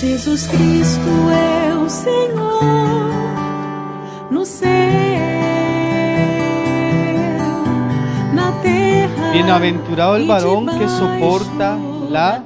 Jesus Cristo é o Senhor no céu, na terra. Bem-aventurado o varão que suporta a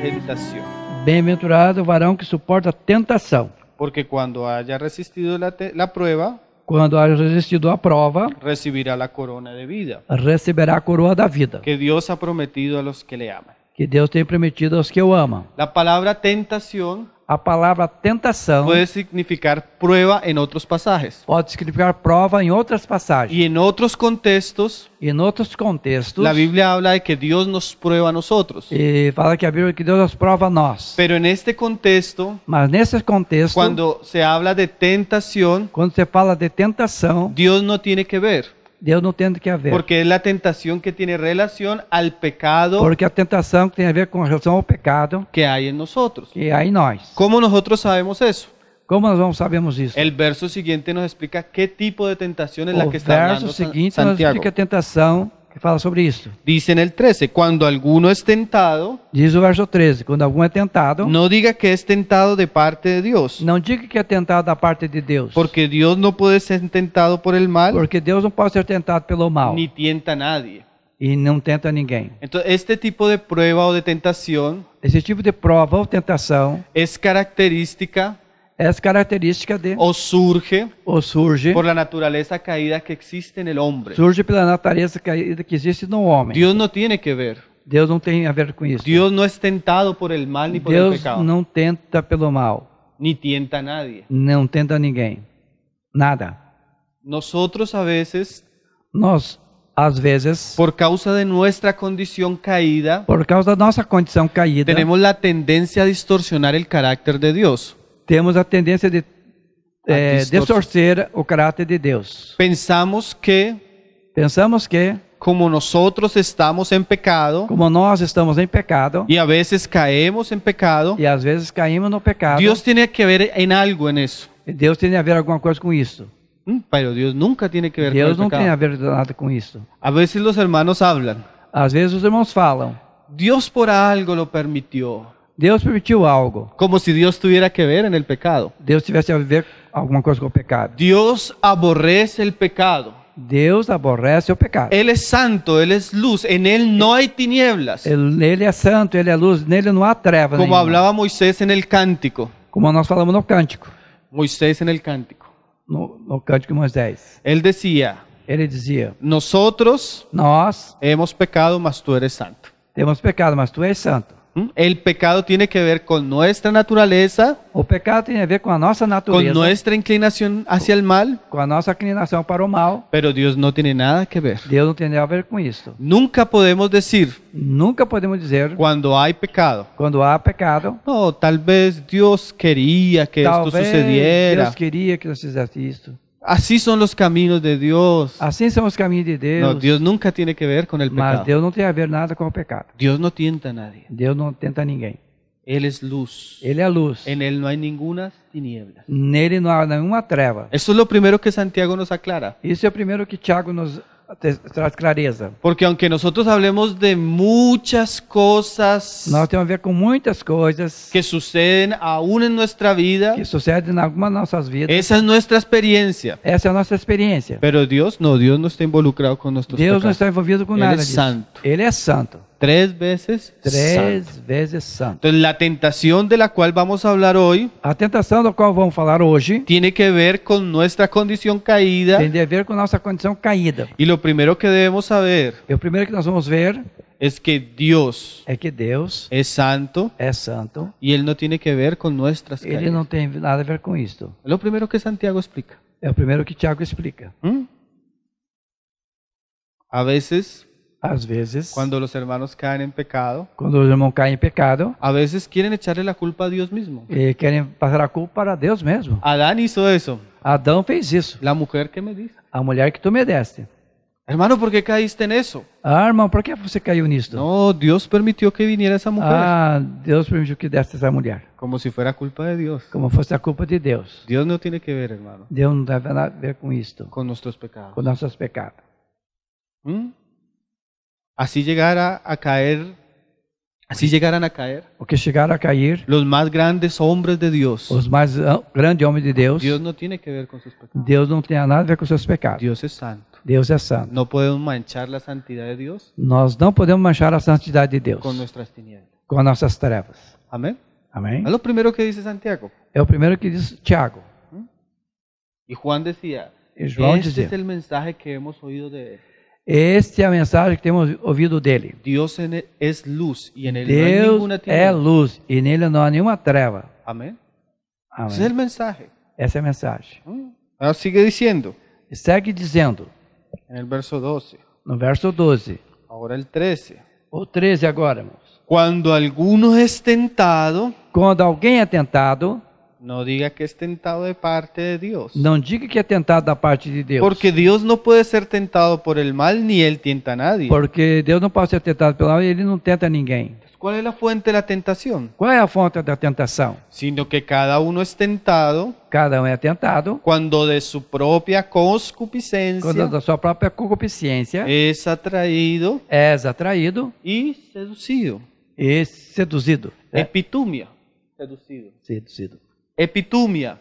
tentação. Bem-aventurado o varão que suporta a tentação. Porque quando haja resistido a la prova, quando haja resistido à prova, receberá a coroa da vida. Receberá a coroa da vida. Que Deus ha prometido a los que le amam que Deus tem prometido aos que o amam. A palavra tentação a palavra tentação pode significar prova em outros passagens. Pode significar prova em outras passagens. E em outros contextos. e Em outros contextos. A Bíblia fala de que Deus nos prova a nós. E fala que a Bíblia que Deus nos prova a nós. Pero en este contexto. Mas nesse contexto. Quando se habla de tentação. Quando se fala de tentação. Deus não tem que ver. Dios no tiene que haber Porque es la tentación que tiene relación al pecado. Porque la tentación que tiene a ver con relación al pecado. Que hay en nosotros. Que hay en em nós. ¿Cómo nosotros sabemos eso? ¿Cómo nos vamos sabemos eso? El verso siguiente nos explica qué tipo de tentación es la que está hablando Santiago. verso siguiente nos explica que fala sobre isso. Dice en el 13, cuando alguno es tentado, Diz o verso 13: quando algum é tentado, no diga que es tentado de parte de Dios, não diga que é tentado da parte de Deus, porque Dios no puede ser tentado por el mal, porque Deus não pode ser tentado pelo mal ni tienta a nadie. e não tenta ninguém. Entonces, este tipo de prueba o de tentación Esse tipo de prova ou tentação es característica Essa característica de o surge o surge por la natureza caída que existe no homem. Surge pela natureza caída que existe no homem. Deus não tem que ver. Deus não tem a ver com isso. Deus não é tentado por el mal nem por Deus el pecado. não tenta pelo mal. Nem tenta nadie. Não tenta ninguém. Nada. Nosotros a veces nós às vezes por causa de nossa condição caída por causa da nossa condição caída temos a tendência a distorcionar o caráter de Deus temos a tendência de é, distorcer o caráter de Deus. Pensamos que pensamos que como nós estamos em pecado, como nós estamos em pecado, e a vezes caemos em pecado, e às vezes caímos no pecado, Deus tem que ver em algo nisso. Deus tem a ver alguma coisa com isso. Hum, mas Deus nunca tem que ver. Deus com não tem a ver nada com isso. Às vezes os irmãos falam. Às vezes os irmãos falam. Deus por algo lo permitiu. Dios permitiu algo. Como si Dios tuviera que ver en el pecado. Dios tuviese que ver alguna cosa con pecado. Dios aborrece el pecado. Dios aborrece el pecado. Él es santo, Él es luz, en Él no hay tinieblas. Él, él es santo, él es luz, él no hay trevas. Como hablaba Moisés en el cántico. Como nos falamos no cántico? Moisés en el cántico. No, no cântico de Moisés. Él decía. Ele dizia: Nosotros, nós, hemos pecado, mas tú eres santo. Hemos pecado, mas tú eres santo. ¿Mm? El pecado tiene que ver con nuestra naturaleza. O pecado tiene que ver con nuestra naturaleza. Con nuestra inclinación hacia el mal. Con nuestra inclinación para el mal. Pero Dios no tiene nada que ver. Dios no tiene nada que ver con esto. Nunca podemos decir. Nunca podemos decir. Cuando hay pecado. Cuando hay pecado. No, tal vez Dios quería que esto sucediera. Dios quería que sucediera esto. Así son los caminos de Dios. así son los caminos de Dios, No, Dios nunca tiene que ver con el pecado. Mas no tiene tiene ver nada con el pecado. Dios no tienta a nadie. dios no tenta ninguém. Él es luz. Él es luz. En él no hay ninguna tinieblas. él no hay ninguna treva. Eso es lo primero que Santiago nos aclara. Eso es lo primero que Tiago nos traz clareza. Porque aunque nós hablemos de muitas coisas, nós temos a ver com muitas coisas que sucedem aún em nossa vida, que sucedem em algumas nossas vidas. Essa é nossa experiência. Essa é a nossa experiência. Pero Deus não, Deus não está involucrado com nossos Deus pecados. não está envolvido com Ele nada. Ele é santo. Ele é santo. Tres veces tres santo. santo. Entonces, la tentación de la cual vamos a hablar hoy A de la cual vamos a hablar hoy. tiene que ver con nuestra condición caída Tiene que ver con nuestra condición caída. y lo primero que debemos saber Lo e primero que nos vamos ver es que Dios Es que Dios. es santo Es santo. y Él no tiene que ver con nuestras Él Él no tiene nada a ver con esto. Lo primero que Santiago explica. Lo lo primero que Tiago explica. ¿Mm? A veces a veces Cuando los hermanos caen en pecado. Cuando los hermanos caen en em pecado. A veces quieren echarle la culpa a Dios mismo. Eh, quieren pasar la culpa a Dios mismo. Adán hizo eso. Adán fez eso La mujer que me dice. La mujer que tú me deste. Hermano, ¿por qué caíste en eso? Ah, hermano, ¿por qué cayó en esto? No, Dios permitió que viniera esa mujer. Ah, Dios permitió que deste esa mujer. Como si fuera culpa de Dios. Como fuese la culpa de Dios. Dios no tiene que ver, hermano. Dios no tiene nada ver con esto. Con nuestros pecados. Con nuestros pecados. ¿Mm? así llegara a caer, así llegaran a caer, o que llegara a caer los más grandes hombres de Dios, los más ah, grandes hombres de Dios. Dios no tiene que ver con sus pecados. Dios no tiene nada que ver con sus pecados. Dios es santo. Dios es santo. No podemos manchar la santidad de Dios Nós no podemos manchar la santidad de Dios. con nuestras tinieblas. Con nuestras trevas. Amén. Amén. Es lo primero que dice Santiago. É o primeiro que dice Tiago. Y Juan decía, este es el mensaje que hemos oído de él. Esta é a mensagem que temos ouvido dele. Deus é luz e nele Deus não há é luz e nele não há nenhuma treva. Amém. Amém. Essa é a mensagem. Essa é a mensagem. Hum. Ela segue dizendo. Segue dizendo. No verso 12. No verso 12. Agora o 13. O 13 agora, irmãos. Quando alguno é tentado, quando alguém é tentado, No diga que es tentado de parte de Dios. No diga que es tentado da parte de Dios. Porque Dios no puede ser tentado por el mal ni él tienta a nadie. Porque Dios no puede ser tentado el mal y él no tenta ninguém. ¿Cuál es la fuente de la tentación? tentación? Sino que cada uno es tentado Cada uno um es tentado cuando de su propia concupiscencia cuando de su propia concupiscencia es atraído es atraído y seducido. es seducido Epitumia. Seducido. Seducido. Epitúmia.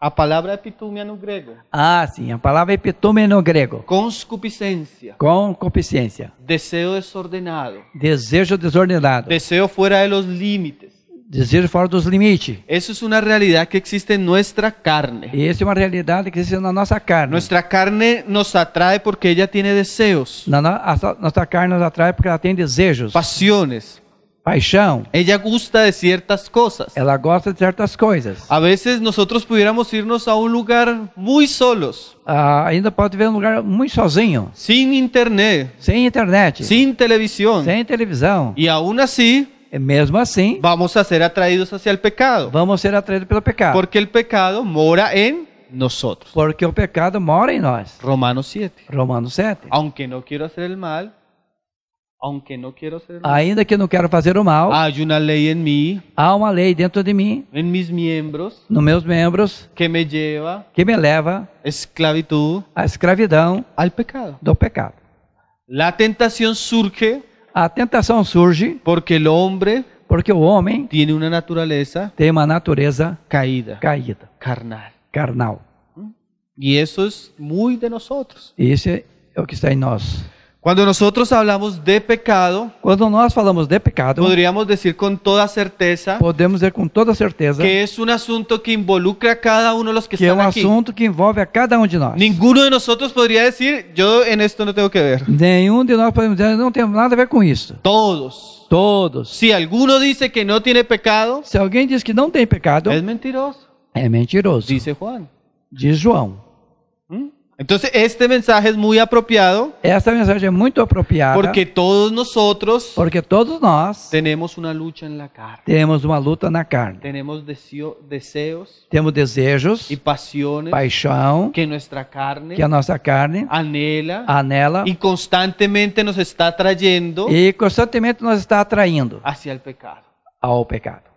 A palavra epitúmia no grego. Ah, sim, a palavra epitúmia no grego. Conscupiscência. Conscupiscência. Desejo desordenado. Desejo desordenado. Desejo fora dos limites. Desejo fora dos limites. Isso é uma realidade que existe em nossa carne. Isso é uma realidade que existe na nossa carne. Nossa carne nos atrai porque ela tem desejos. Na nossa, nossa carne nos atrai porque ela tem desejos. Paixões paixão. Ela gosta de certas coisas. Ela gosta de certas coisas. A nós outros pudiéramos irmos a um lugar muito solos. Ah, ainda pode ver um lugar muito sozinho. Sem internet. Sem internet. Sem televisão. Sem televisão. E aún assim mesmo assim, vamos a ser atraídos hacia el pecado. Vamos ser atraídos pelo pecado. Porque el pecado mora en nosotros. Porque o pecado mora em nós. Romanos 7. Romanos 7. Aunque no quiero hacer el mal, Aunque no quiero ser ainda que não quero fazer o mal, há uma lei em mim, há uma lei dentro de mim, em mis miembros, nos meus membros, que me lleva, que me leva, esclavitud, a escravidão, ao pecado, do pecado. La tentación surge, a tentação surge, porque o homem, porque o homem, tem uma natureza, tem uma natureza caída, caída, carnal, carnal. E isso é muito de nós. Isso é o que está em nós. Quando nosotros hablamos de pecado, quando nós falamos de pecado, podríamos dizer com toda certeza, podemos dizer com toda certeza, que é um assunto que involucra a cada um de los que, que estão aqui. Que é um assunto que envolve a cada um de nós. Ninguno de nosotros poderia dizer, eu en esto no tenho que ver. Nenhum de nós podemos dizer, não tenho nada a ver com isso. Todos. Todos. Se alguno dice que não tiene pecado, se alguém diz que não tem pecado, é mentiroso. É mentiroso. Dice Juan. Diz João. Entonces, este mensaje es muy apropiado. Esta mensaje es é muy apropiada. Porque todos nosotros. Porque todos nós. Tenemos una lucha en la carne. Tenemos una lucha en la carne. Tenemos deseo, deseos. Tenemos desejos. Y pasiones. Paixão. Que nuestra carne. Que a nuestra carne. Anhela. Anhela. Y constantemente nos está trayendo. Y constantemente nos está atrayendo. Hacia el pecado. Ao pecado.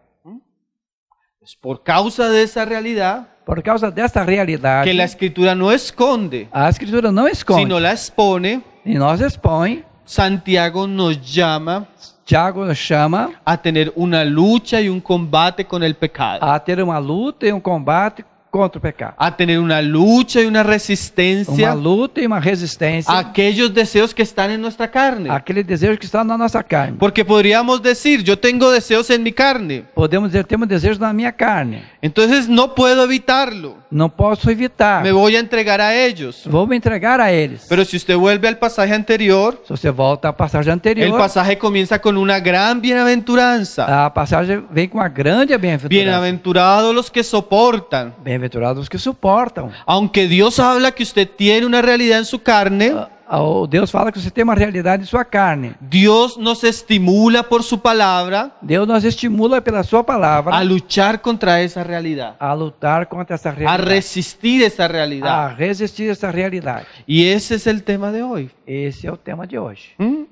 por causa de esa realidad por causa de esta realidad, que la escritura no esconde, la escritura no esconde, sino la expone y nos expone. Santiago nos llama, Santiago nos llama a tener una lucha y un combate con el pecado, a tener una lucha y un combate contra o pecado. A tener una lucha y una resistencia. Uma luta e uma resistência. aquellos deseos que están en nuestra carne. aqueles que estão na nossa carne. Porque podríamos decir, yo tengo deseos en mi carne. Podemos dizer, temos desejos na minha carne. Entonces no puedo evitarlo. Não posso evitar. Me vou entregar a eles. Vou me entregar a eles. Mas se você volta ao passagem anterior, se você volta ao passagem anterior, O passagem começa com uma grande bem aventurança. A passagem vem com uma grande bem-aventurança. Bem aventurados os que suportam. Bem-aventurados os que suportam. Aunque Deus habla que você tem uma realidade em sua carne, ah, Deus fala que você tem uma realidade em sua carne. Deus nos estimula por sua palavra. Deus nos estimula pela sua palavra. A lutar contra essa realidade. A lutar contra essa realidade. A resistir essa realidade. A resistir essa realidade. E esse é o tema de hoje. Esse é o tema de hoje. Hum?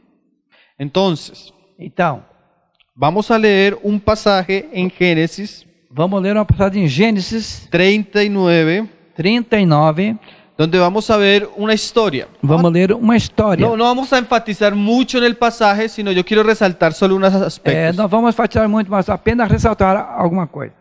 Então. Então. Vamos a ler um passagem em Gênesis. Vamos ler uma passagem em Gênesis 39. 39. donde vamos a ver una historia. Vamos a leer una historia. No, vamos a enfatizar mucho en el pasaje, sino yo quiero resaltar solo unos eh, aspectos. No vamos enfatizar mucho, más apenas resaltar alguna cosa.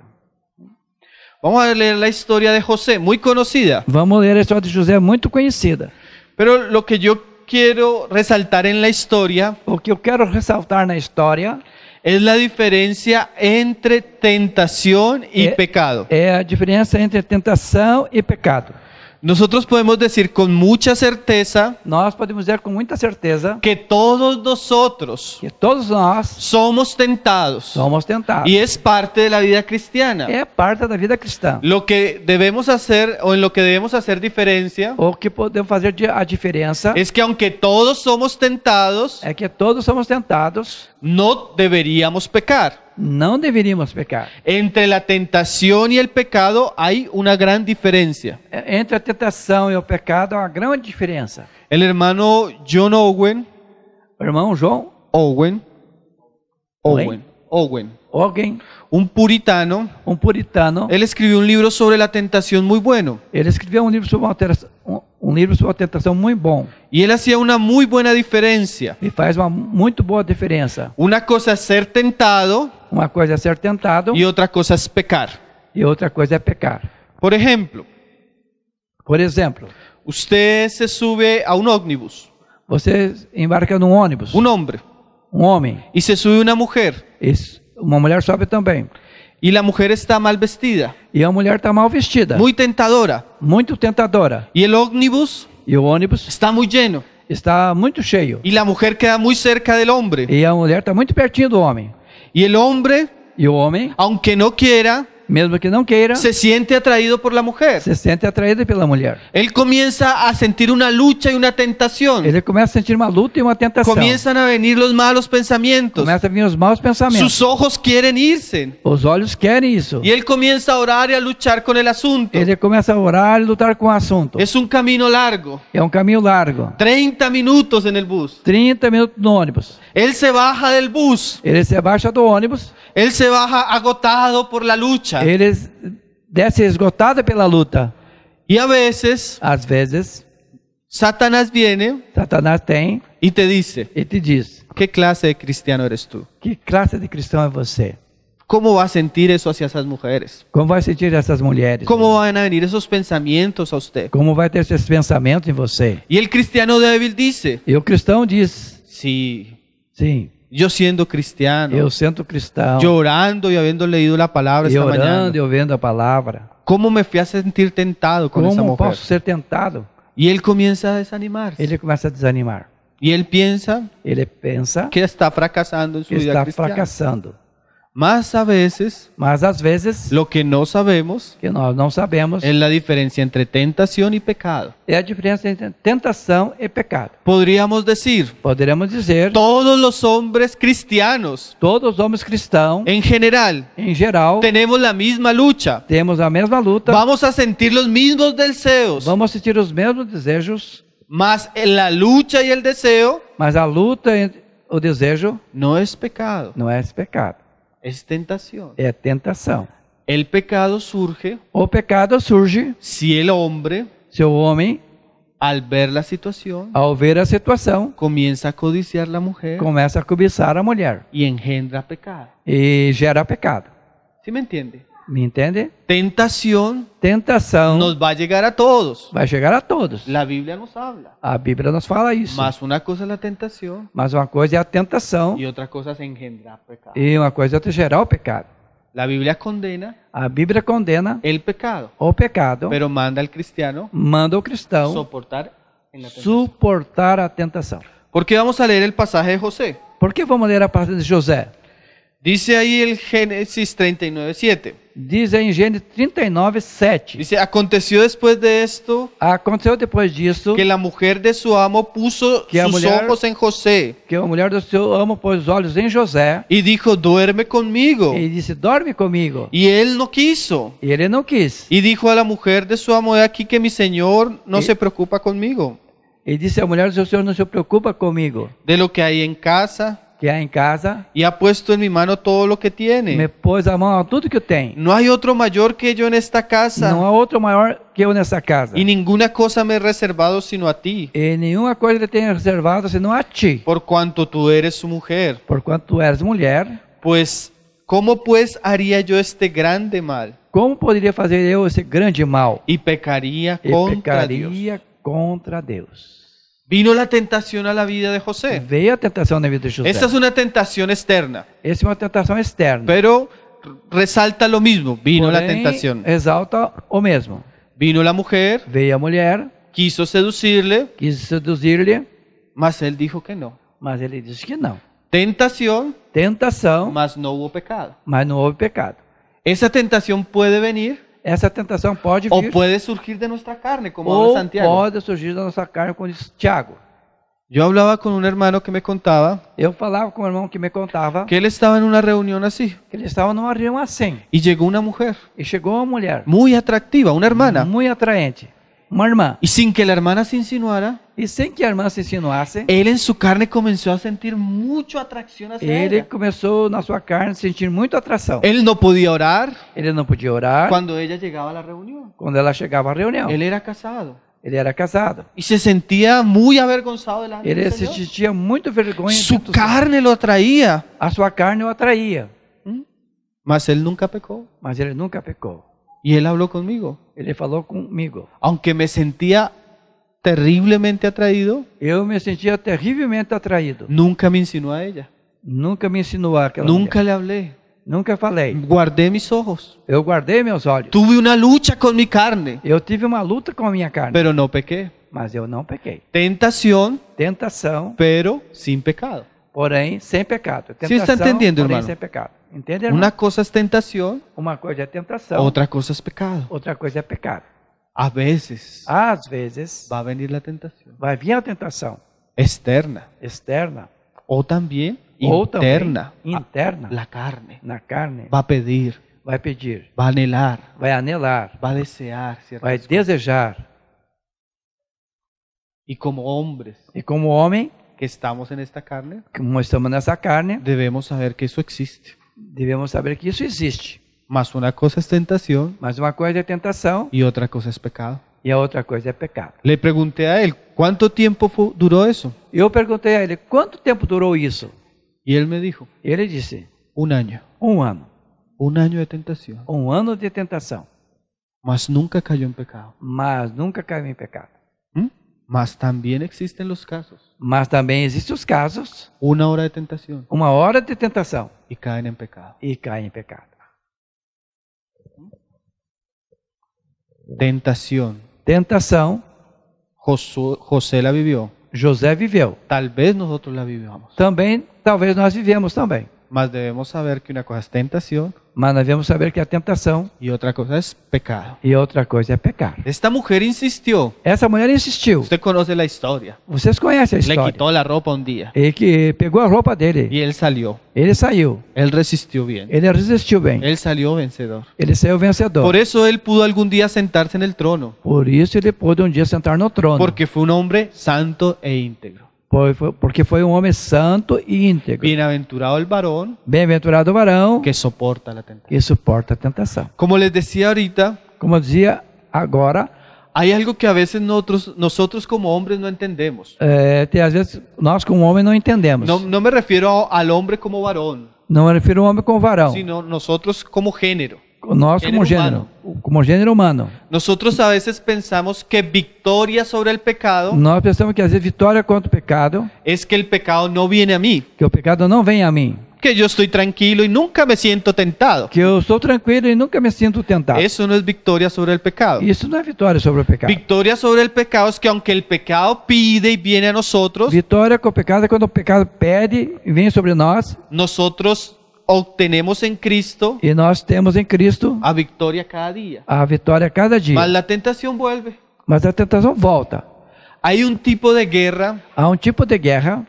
Vamos a leer la historia de José, muy conocida, Vamos a leer la historia de José, muy conocida. pero lo que yo quiero resaltar en la historia O que quiero resaltar ressaltar na es la diferencia entre tentación y eh, pecado. Es eh, la diferencia entre tentación y pecado. Nosotros podemos decir con mucha certeza nós podemos dizer con mucha certeza que todos nosotros que todos nós somos tentados. Somos tentados. Y es parte de la vida cristiana. Es parte da vida cristã. Lo que debemos hacer o en lo que debemos hacer diferencia o que podemos fazer a diferencia es que aunque todos somos tentados é que todos somos tentados no deberíamos pecar no deberíamos pecar. Entre la tentación y el pecado hay una gran diferencia. E-, entre la tentación y el pecado hay una gran diferencia. El hermano John Owen, hermano Owen, Owen, Owen, Owen, un puritano, un um puritano, él escribió un libro sobre la tentación muy bueno. Él escribió un um libro sobre la um, tentación Y él hacía una muy buena diferencia. Y e faz uma muito boa diferença. Una cosa es ser tentado Uma coisa é ser tentado. E outra coisa é pecar. E outra coisa é pecar. Por exemplo. Por exemplo. Você se sube a um ônibus. Você embarca num ônibus. Um homem. Um homem. E se sube uma mulher. Isso. Uma mulher sobe também. E a mulher está mal vestida. E a mulher está mal vestida. Muito tentadora. Muito tentadora. E o ônibus. E o ônibus. Está muito lleno. Está muito cheio. E a mulher queda muito cerca do homem. E a mulher está muito pertinho do homem. Y el hombre, aunque no quiera, mismo que não queira, se siente atraído por la mujer. se sente atraído pela mulher. Él comienza a sentir una lucha y una tentación. Ele começa a sentir uma luta e uma tentação. Comienzan a venir los malos pensamientos. Começam a vir os maus pensamentos. Sus ojos quieren irse. Os olhos querem isso. Y él comienza a orar y a luchar con el asunto. Ele começa a orar e lutar com o assunto. Es un camino largo. É um caminho largo. 30 minutos en el bus. 30 minutos no ônibus. Él se baja del bus. Ele se abaixa do ônibus Ele se baja agotado por la lucha. Ele desce esgotado pela luta. E a vezes. às vezes, Satanás vem. Satanás tem e te dice, e te diz, que classe de cristiano eres tu? Que classe de cristão é você? Como vai sentir isso hacia essas mulheres? Como vai sentir essas mulheres? Como van vir esses pensamentos a usted? Como vai ter esses pensamentos em você? E o cristiano débil dice, E o cristão diz, Sim. sim, yo siendo cristiano, Yo siento cristiano. Llorando y habiendo leído la palabra esta mañana, y oyendo la palabra, ¿cómo me fui a sentir tentado con esa mujer? ¿Cómo puedo ser tentado? Y él comienza a desanimarse. Él comienza a desanimar. Y él piensa, Él piensa. que está fracasando en su vida está fracasando. Mas a veces, mas às vezes, lo que no sabemos, que nós não sabemos, é a diferença entre tentação e pecado. É a diferença entre tentação e pecado. Poderíamos dizer, poderíamos dizer, todos os homens cristianos, todos os homens cristãos, em geral, em geral, temos a mesma luta. Temos a mesma luta. Vamos a sentir os mesmos desejos. Vamos sentir os mesmos desejos. Mas a luta e o desejo, mas a luta e o desejo não é pecado. Não é pecado. Es tentación. Es tentación. El pecado surge. O pecado surge. Si el hombre. Se o homem. Al ver la situación, ao ver a situación, comienza a codiciar la mujer, comienza a cobiçar a mujer y engendra pecado, e gera pecado. ¿Sí me entiende? ¿Me entiende? Tentación. Tentação. Nos va a llegar a todos. Vai chegar a todos. La Biblia nos habla. A Bíblia nos fala isso. Mas uma coisa é a tentação. Mas uma coisa é a tentação. E outra coisa é engendrar pecado. E uma coisa é gerar o pecado. La Biblia condena. A Bíblia condena. El pecado. O pecado. Pero manda al cristiano. Manda o cristão. Soportar. Suportar a tentação. Porque vamos a ler o pasaje de José. Porque vamos ler a pasaje de José aí em Gênesis 39, 39:7. Diz em Gênesis 39, 7. Diz, aconteció de Aconteceu depois disso que a mulher de seu amo puso os olhos em José que a mulher do seu amo pôs os olhos em José e disse dorme comigo E disse, dorme comigo. e ele não quiso. E ele não quis. e disse a mulher de seu amo, he aqui que mi senhor não e, se preocupa comigo E disse a mulher do seu senhor, não se preocupa comigo. De lo que há em casa que há em casa. e ha puesto em minha mão todo o que tiene. Me pôs a mão a tudo que eu tenho. não há outro maior que eu nesta casa. Não há outro maior que eu nessa casa. e nenhuma coisa me reservado sino a ti. E nenhuma coisa te tenho reservado senão a ti. Por quanto tu eres su mujer. Por quanto tu eres mulher. pois como pues haría yo este grande mal? Como poderia fazer eu esse grande mal? E pecaria, e pecaria Deus. contra Deus. Vino la tentación a la vida de José. Veio a tentação vida de José. Essa es una tentación externa. Es una tentación externa. Pero resalta lo mismo, vino la tentación. Exalta o mismo. Vino la mujer. Veio a mulher. Quiso seducirle. Quiso seducirle. Mas él dijo que no. Mas él dijo que no. Tentación. Tentación. Mas no hubo pecado. Mas no hubo pecado. Esa tentación puede venir esa tentación pode vir. Ou surgir de nuestra carne, como ou Santiago. pode surgir da nossa carne, como diz Tiago. Yo hablaba con un hermano que me contaba. Eu falava com um irmão que me contava. Que él estaba en una reunión así. Que ele estava numa reunião assim. Y llegó una mujer. E chegou uma mulher. Muy atractiva, una hermana. Muy atraente, uma irmã. Y sin que la hermana se insinuara. Y sin que a se hace? Él en su carne comenzó a sentir mucho atracción hacia ella. Él comenzó en su carne a sentir mucho atracción. Él no podía orar. Él no podía orar. Cuando ella llegaba a la reunión. Cuando ella llegaba a reunión. Él era casado. Él era casado. Y se sentía muy avergonzado delante Él se sentía muy vergonha. Su carne lo atraía. A su carne lo atraía. ¿Hm? Mas él nunca pecó? Mas él nunca pecó y él habló conmigo Él le habló conmigo. Aunque me sentía terriblemente atraído. Eu me sentia terrivelmente atraído. Nunca me ensinou a ela. Nunca me ensinou aquela Nunca mulher. falei Nunca falei. Guardei meus olhos. Eu guardei meus olhos. Tive uma luta com minha carne. Eu tive uma luta com a minha carne. Pero não pequei. Mas eu não pequei. Tentação. Tentação. Pero sem pecado. Porém sem pecado. Tentação, Você está entendendo, porém, irmão? Sem pecado. Entende, irmão? Uma coisa é tentação. Uma coisa é tentação. Outra coisa é pecado. Outra coisa é pecado. Às vezes. Às vezes. Vai vir a tentação. Vai vir a tentação. Externa. Externa. Ou também ou interna. Também, interna. A, na carne. Na carne. Vai pedir. Vai pedir. Vai anelar. Vai anelar. Vai desejar. Vai coisas. desejar. E como homens. E como homem. Que estamos nesta carne. Como estamos nessa carne. Devemos saber que isso existe. Devemos saber que isso existe. Mas una cosa es tentación, Mas una cosa es tentación, y otra cosa es pecado. y otra cosa es pecado. Le pregunté a él tiempo tiempo duró eso yo pregunté a él cuánto tiempo duró eso, y él me dijo. Él dice un año, un año, un año de tentación, un año de tentación, Mas nunca cayó en pecado. Mas nunca cayó en pecado. ¿Mm? Mas también existen los casos. Mas también existen los casos. una hora de tentación, una hora de tentación, y caen en pecado. y caen en pecado. Tentação. Tentação. José, José la vivió. José viveu. Talvez nós outros la vivamos. Também, talvez nós vivemos também. Mas devemos saber que una cosa es tentación. Mas debemos saber que a tentação. y otra cosa es pecado. E outra coisa é pecar. Esta mujer insistió. Essa mujer insistió. Usted conoce la historia. Vocês conhecem a história. Le quitó la ropa un día. E que pegou a roupa dele. Y él salió. Él salió. Él resistió bien. Él resistió bem. Ele saiu vencedor. Ele saiu vencedor. Por eso él pudo algún día sentarse en el trono. Por isso ele pôde um dia sentar no trono. Porque fue un hombre santo e íntegro. porque foi um homem santo e íntegro. Bem-aventurado o varão. Bem-aventurado o varão que suporta a tentação. Que suporta a tentação. Como les decía ahorita, como eu dizia agora, há algo que a vezes nós, nosotros como homens não entendemos. É, às vezes nós como homem não entendemos. Não, não me refiro ao, ao homem como varão. Não me refiro ao homem como varão. Sino nosotros como gênero nós como gênero género, como gênero humano. Nosotros a veces pensamos que victoria sobre el pecado. Nós pensamos que a vitória contra o pecado. Es que el pecado no viene a mí. Que o pecado não vem a mim. Que yo estoy tranquilo y nunca me siento tentado. Que eu estou tranquilo e nunca me sinto tentado. Eso no es victoria sobre el pecado. Isso não é vitória sobre o pecado. Victoria sobre el pecado es que aunque el pecado pide y viene a nosotros. Vitória com o pecado é quando o pecado pede e vem sobre nós. Nosotros obtenemos em Cristo e nós temos em Cristo a vitória cada dia. A vitória cada dia. Mas a tentação vuelve. Mas a tentação volta. Há um tipo de guerra. Há um tipo de guerra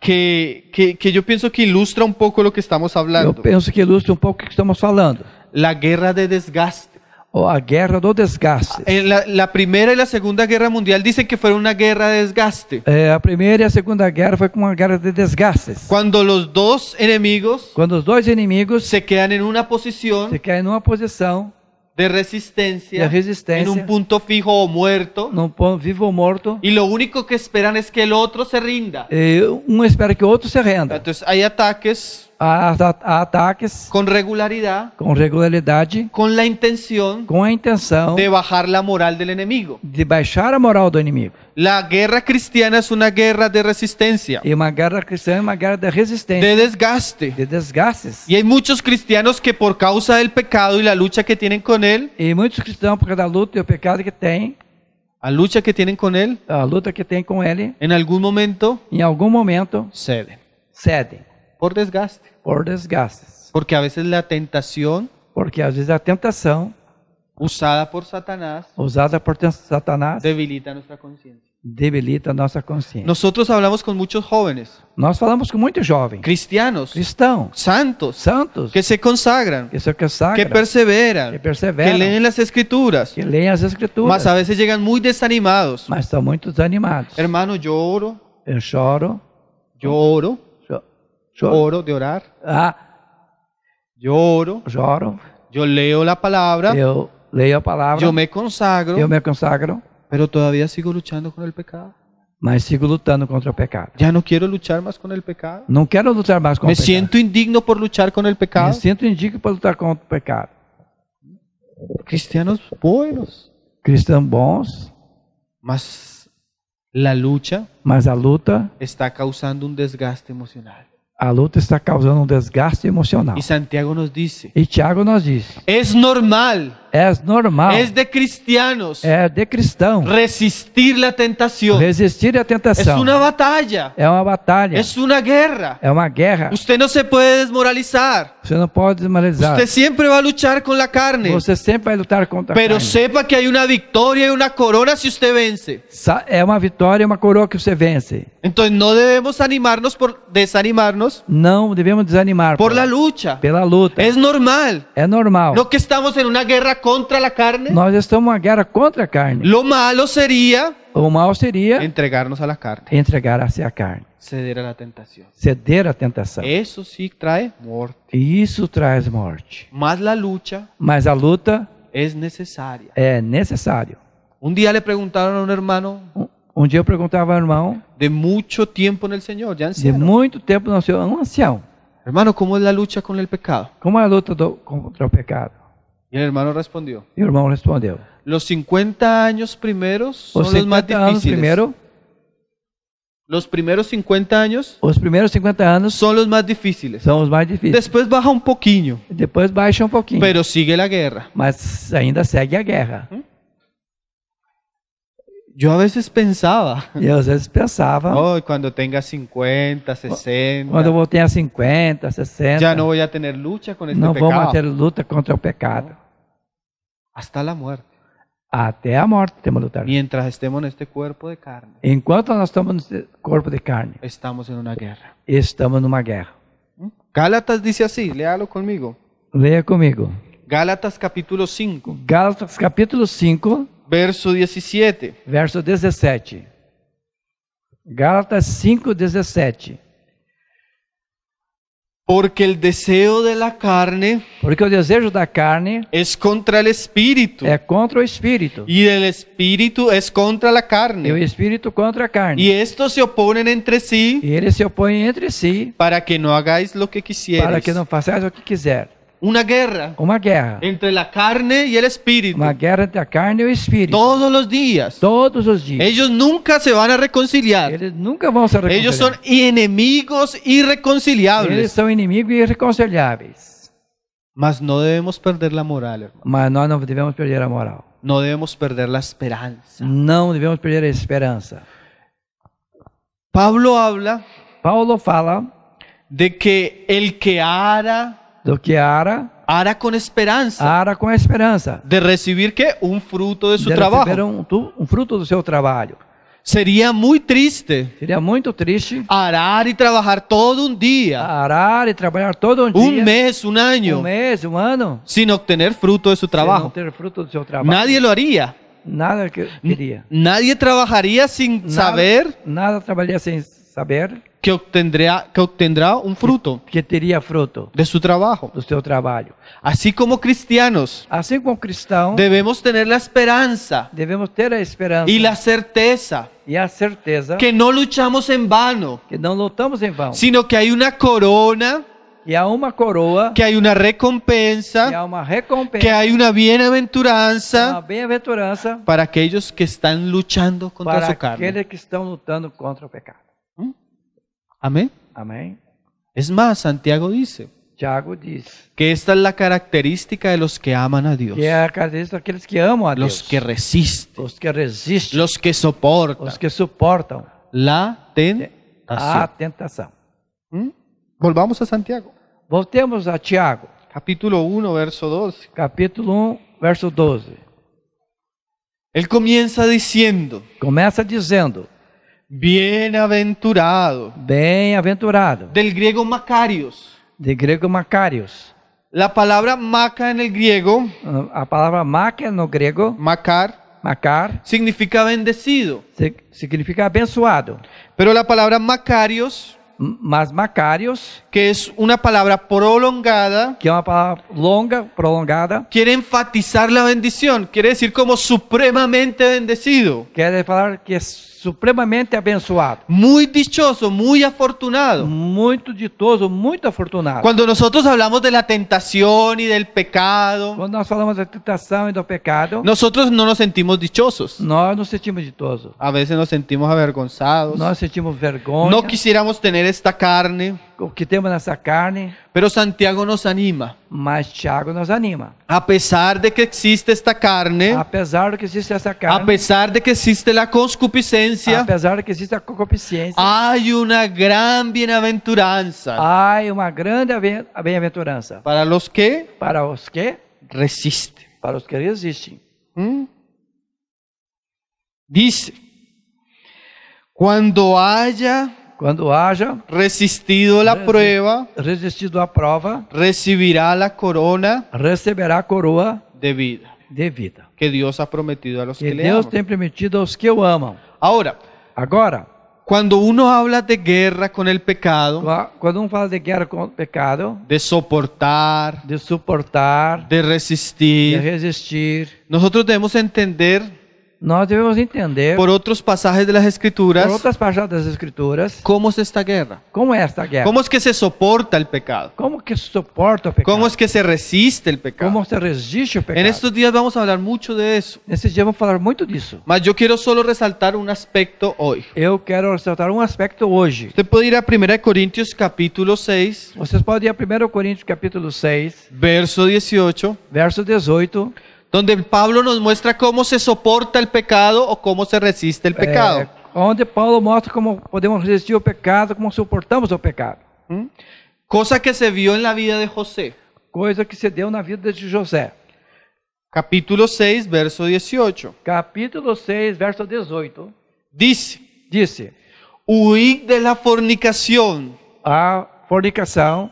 que que que eu penso que ilustra um pouco o que estamos falando. Eu penso que ilustra um pouco o que estamos falando. a guerra de desgaste. o a guerra do desgaste. En la, Primera y la Segunda Guerra Mundial dicen que fue una guerra de desgaste. Eh, la Primera y la Segunda Guerra fue como una guerra de desgastes. Cuando los dos enemigos, cuando los dos enemigos se quedan en una posición, se quedan en una posición de resistencia, de resistencia, en un punto fijo o muerto, no vivo o muerto, y lo único que esperan es que el otro se rinda. Eh, uno espera que el otro se rinda. Entonces hay ataques a, a, a, ataques con regularidad, con regularidad con la intención con la intención de bajar la moral del enemigo de baixar a moral do enemigo La guerra cristiana es una guerra de resistencia. Y e una guerra cristiana es una guerra de resistencia. De desgaste. De desgastes. Y hay muchos cristianos que por causa del pecado y la lucha que tienen con él. Y e muchos cristianos por causa de la lucha y e pecado que tienen. La lucha que tienen con él. La lucha que tienen con él. En algún momento. En em algún momento. Ceden. Ceden. Por desgaste. Por desgastes. Porque a vezes a tentação, Porque às vezes a tentação usada por Satanás, usada por Satanás, debilita nossa consciência, Debilita nossa consciência. Nós falamos com muitos jovens, Nós falamos com muitos jovens. Cristianos. Cristãos. Santos. Santos. Que se consagram. Que se consagram. Que perseveram. Que perseveram. Que leem as escrituras. Que leem as escrituras. Mas a vezes chegam muito desanimados. Mas estão muito desanimados. Hermano, eu oro. Eu choro. Eu oro. Oro de orar. Ah. Yo oro. Yo oro. Yo leo la palabra. Yo leo palabra. Yo me consagro. Yo me consagro. Pero todavía sigo luchando con el pecado. Mas sigo lutando contra pecado. Ya no quiero luchar más con el pecado. No quiero luchar más con me siento indigno por luchar con el pecado. Me siento indigno por luchar contra el pecado. Cristianos buenos. Cristianos bons. Mas la lucha. Mas la luta. Está causando un desgaste emocional. A luta está causando um desgaste emocional. E Santiago nos diz. E Tiago nos diz. É normal Es normal. Es de cristianos. É de cristão. Resistir la tentación. Resistir la tentação. Es una batalla. É uma batalha. Es una guerra. É uma guerra. Usted no se puede desmoralizar. Você não pode desmoralizar. Usted siempre va a luchar con la carne. Você sempre vai lutar contra Pero a carne. sepa que hay una victoria y una corona si usted vence. É uma vitória e uma coroa que você vence. Entonces no debemos animarnos por desanimarnos. Não devemos desanimar por, la lucha. Pela luta. Es normal. É normal. Lo que estamos en una guerra contra la carne? Nós estamos en guerra contra a carne. Lo malo sería o malo sería, entregarnos a la carne. entregar a carne. Ceder a la tentación. Ceder a tentação. tentación. Eso sí trae Y Isso traz morte. Mas la lucha. Mas a luta es necesaria. É necessário. Un día le preguntaron a un hermano, un día dia eu perguntava ao irmão. De tiempo en el Señor ya anciano. De muito tempo no Senhor, Hermano, ¿cómo es la lucha con el pecado? Como la a luta contra o pecado? Y el hermano respondió. Y el hermano respondió. Los 50 años primeros son los más difíciles. Los primeros 50 años Los primeros 50 años son los más difíciles. Son Después baja un poquito Después baja un poquito pero sigue la guerra. mas ainda segue la guerra. ¿Mm? Yo a veces pensaba, Yo a veces pensaba. cuando tenga 50, 60, Cuando yo a tener 50, 60, ya no voy a tener lucha con este pecado. No voy a tener lucha contra el pecado. hasta la muerte. Até a morte temos de lutar. Mientras estemos neste corpo de carne. Enquanto nós estamos no corpo de carne. Estamos em uma guerra. Estamos numa guerra. ¿Mm? Gálatas diz assim, lealo comigo. Leia comigo. Gálatas capítulo 5. Gálatas capítulo 5, verso 17. Verso 17. Gálatas 5, 17. Porque o desejo da carne, porque desejo da carne é contra o espírito, é contra o espírito. E o espírito é contra a carne. E o espírito contra a carne. estes se entre E eles se opõem entre si. Para que não hagáis o que quisieres. Para que não façais o que quiser. Una guerra. una guerra. Entre la carne y el espíritu. una guerra entre la carne y e el espíritu, Todos los días. Todos los días, Ellos nunca se van a reconciliar. ellos nunca vamos a reconciliar. Ellos son enemigos irreconciliables. ellos son enemigos irreconciliables, Mas no debemos perder la moral, hermano. Mas no não debemos perder la moral. No debemos perder la esperanza. no debemos perder la esperanza, Pablo habla. Pablo fala de que el que ara lo que ara Hará con esperanza. Hará con esperanza. De recibir que Un fruto de su de trabajo. Receber un, un fruto de seu trabajo. Sería muy triste. Sería muito triste. Arar y trabajar todo un día. Arar y trabajar todo un día. Un mes, un año. Un mes, humano. Sin obtener fruto de su trabajo. fruto de seu trabalho Nadie lo haría. Nada que diría Nadie trabajaría sin saber. Nada trabajaría sin saber que obtendrá, que obtendrá un fruto que teria fruto de su trabajo. de su trabajo. Así como cristianos, así como cristão, debemos tener la esperanza debemos tener la esperanza y la certeza y la certeza que no luchamos en vano, que no lutamos em vão, sino que hay una corona, y a una coroa, que hay una recompensa que há recompensa, que hay una uma bienaventuranza una bienaventuranza para aquellos que están luchando contra su carne. para aqueles que estão lutando contra o pecado. ¿Mm? Amén. Amén. Es más, Santiago dice, Tiago dice que esta es la característica de los que aman a Dios. Que é de característica que aman a Dios. Los que resisten. Los que resisten. Los que soportan. Los que soportan. La tentación. La ¿Mm? Volvamos a Santiago. Voltemos a Tiago. Capítulo 1, verso 12. Capítulo 1, verso 12. Él comienza diciendo. Comienza diciendo. Bienaventurado. Bienaventurado. Del griego Macarios. Del griego Macarios. La palabra maca en el griego. La ah, palabra maca el griego. Macar. Macar. Significa bendecido. Significa abençoado. Pero la palabra Macarios. Más Macarios que es una palabra prolongada. Que es longa, prolongada. Quiere enfatizar la bendición, quiere decir como supremamente bendecido. Quiere decir que es supremamente abençoado. Muy dichoso, muy afortunado. Muy dichoso, muy afortunado. Cuando nosotros hablamos de la tentación y del pecado, Quando hablamos de la tentación y e del pecado, nosotros no nos sentimos dichosos. No, nos sentimos dichosos. A veces nos sentimos avergonzados. Nós sentimos vergonha. No quisiéramos tener esta carne. o que temos nessa carne. Pero Santiago nos anima. Mas Tiago nos anima. Apesar de que existe esta carne. Apesar de que existe essa carne. Apesar de que existe a concupiscência. Apesar de que existe a concupiscência. Há uma grande bem-aventurança. Há uma grande bem-aventurança. Para os que? Para os que resistem. Para os que resistem. Hum? ¿Mm? Diz: quando haja Cuando haya resistido la prueba, resistido a prueba, recibirá la corona, recibirá corona de vida, de vida que Dios ha prometido a los que, que le Dios aman. Tem prometido los que o amam. Ahora, ahora, cuando uno habla de guerra con el pecado, cuando uno um habla de guerra con pecado, de soportar, de soportar, de resistir, de resistir, nosotros debemos entender nós devemos entender por outros passagens das escrituras por outras passagens das escrituras como es esta guerra como é esta guerra como é que se suporta o pecado como que se suporta o pecado como é que se resiste o pecado como se resiste o pecado Em estes dias vamos falar muito mucho de eso nesses dias vamos falar muito disso mas eu quero solo ressaltar um aspecto hoje eu quero ressaltar um aspecto hoje você pode ir a 1 Coríntios capítulo 6 vocês podem ir a 1 Coríntios capítulo 6 verso 18 verso 18 donde Pablo nos muestra cómo se soporta el pecado o cómo se resiste el eh, pecado. Eh, onde Paulo mostra cómo podemos resistir el pecado, como soportamos el pecado. ¿Mm? Cosa que se vio en la vida de José. Cosa que se deu la vida de José. Capítulo 6, verso 18. Capítulo 6, verso 18. Dice, dice, Huid de la fornicación. A ah, fornicação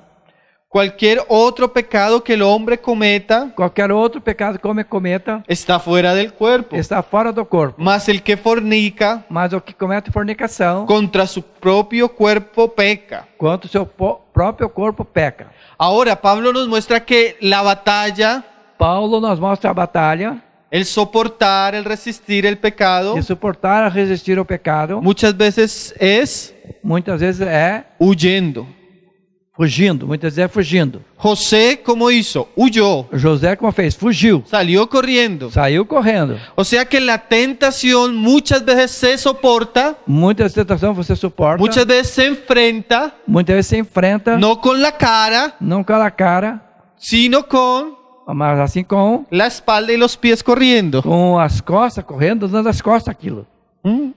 Cualquier otro pecado que el hombre cometa, cualquier otro pecado que cometa, está fuera del cuerpo. está fuera del cuerpo. Mas el que fornica Mas el que comete fornicação, contra su propio cuerpo peca. Contra su propio cuerpo peca. Ahora Pablo nos muestra que la batalla, Pablo nos muestra a batalha el soportar, el resistir el pecado, el soportar a resistir o pecado. muchas veces es muchas veces é huyendo. Fugindo, muitas vezes é fugindo. José como isso? Huyó. José como fez? Fugiu. Saiu correndo. Saiu correndo. Ou seja que a tentação muitas vezes se suporta. Muitas tentações você suporta. Muitas vezes se enfrenta. Muitas vezes se enfrenta. Não com a cara. Não com a cara. Sino com mas assim com a espalda e os pés correndo. Com as costas correndo, dando as costas aquilo. Hum.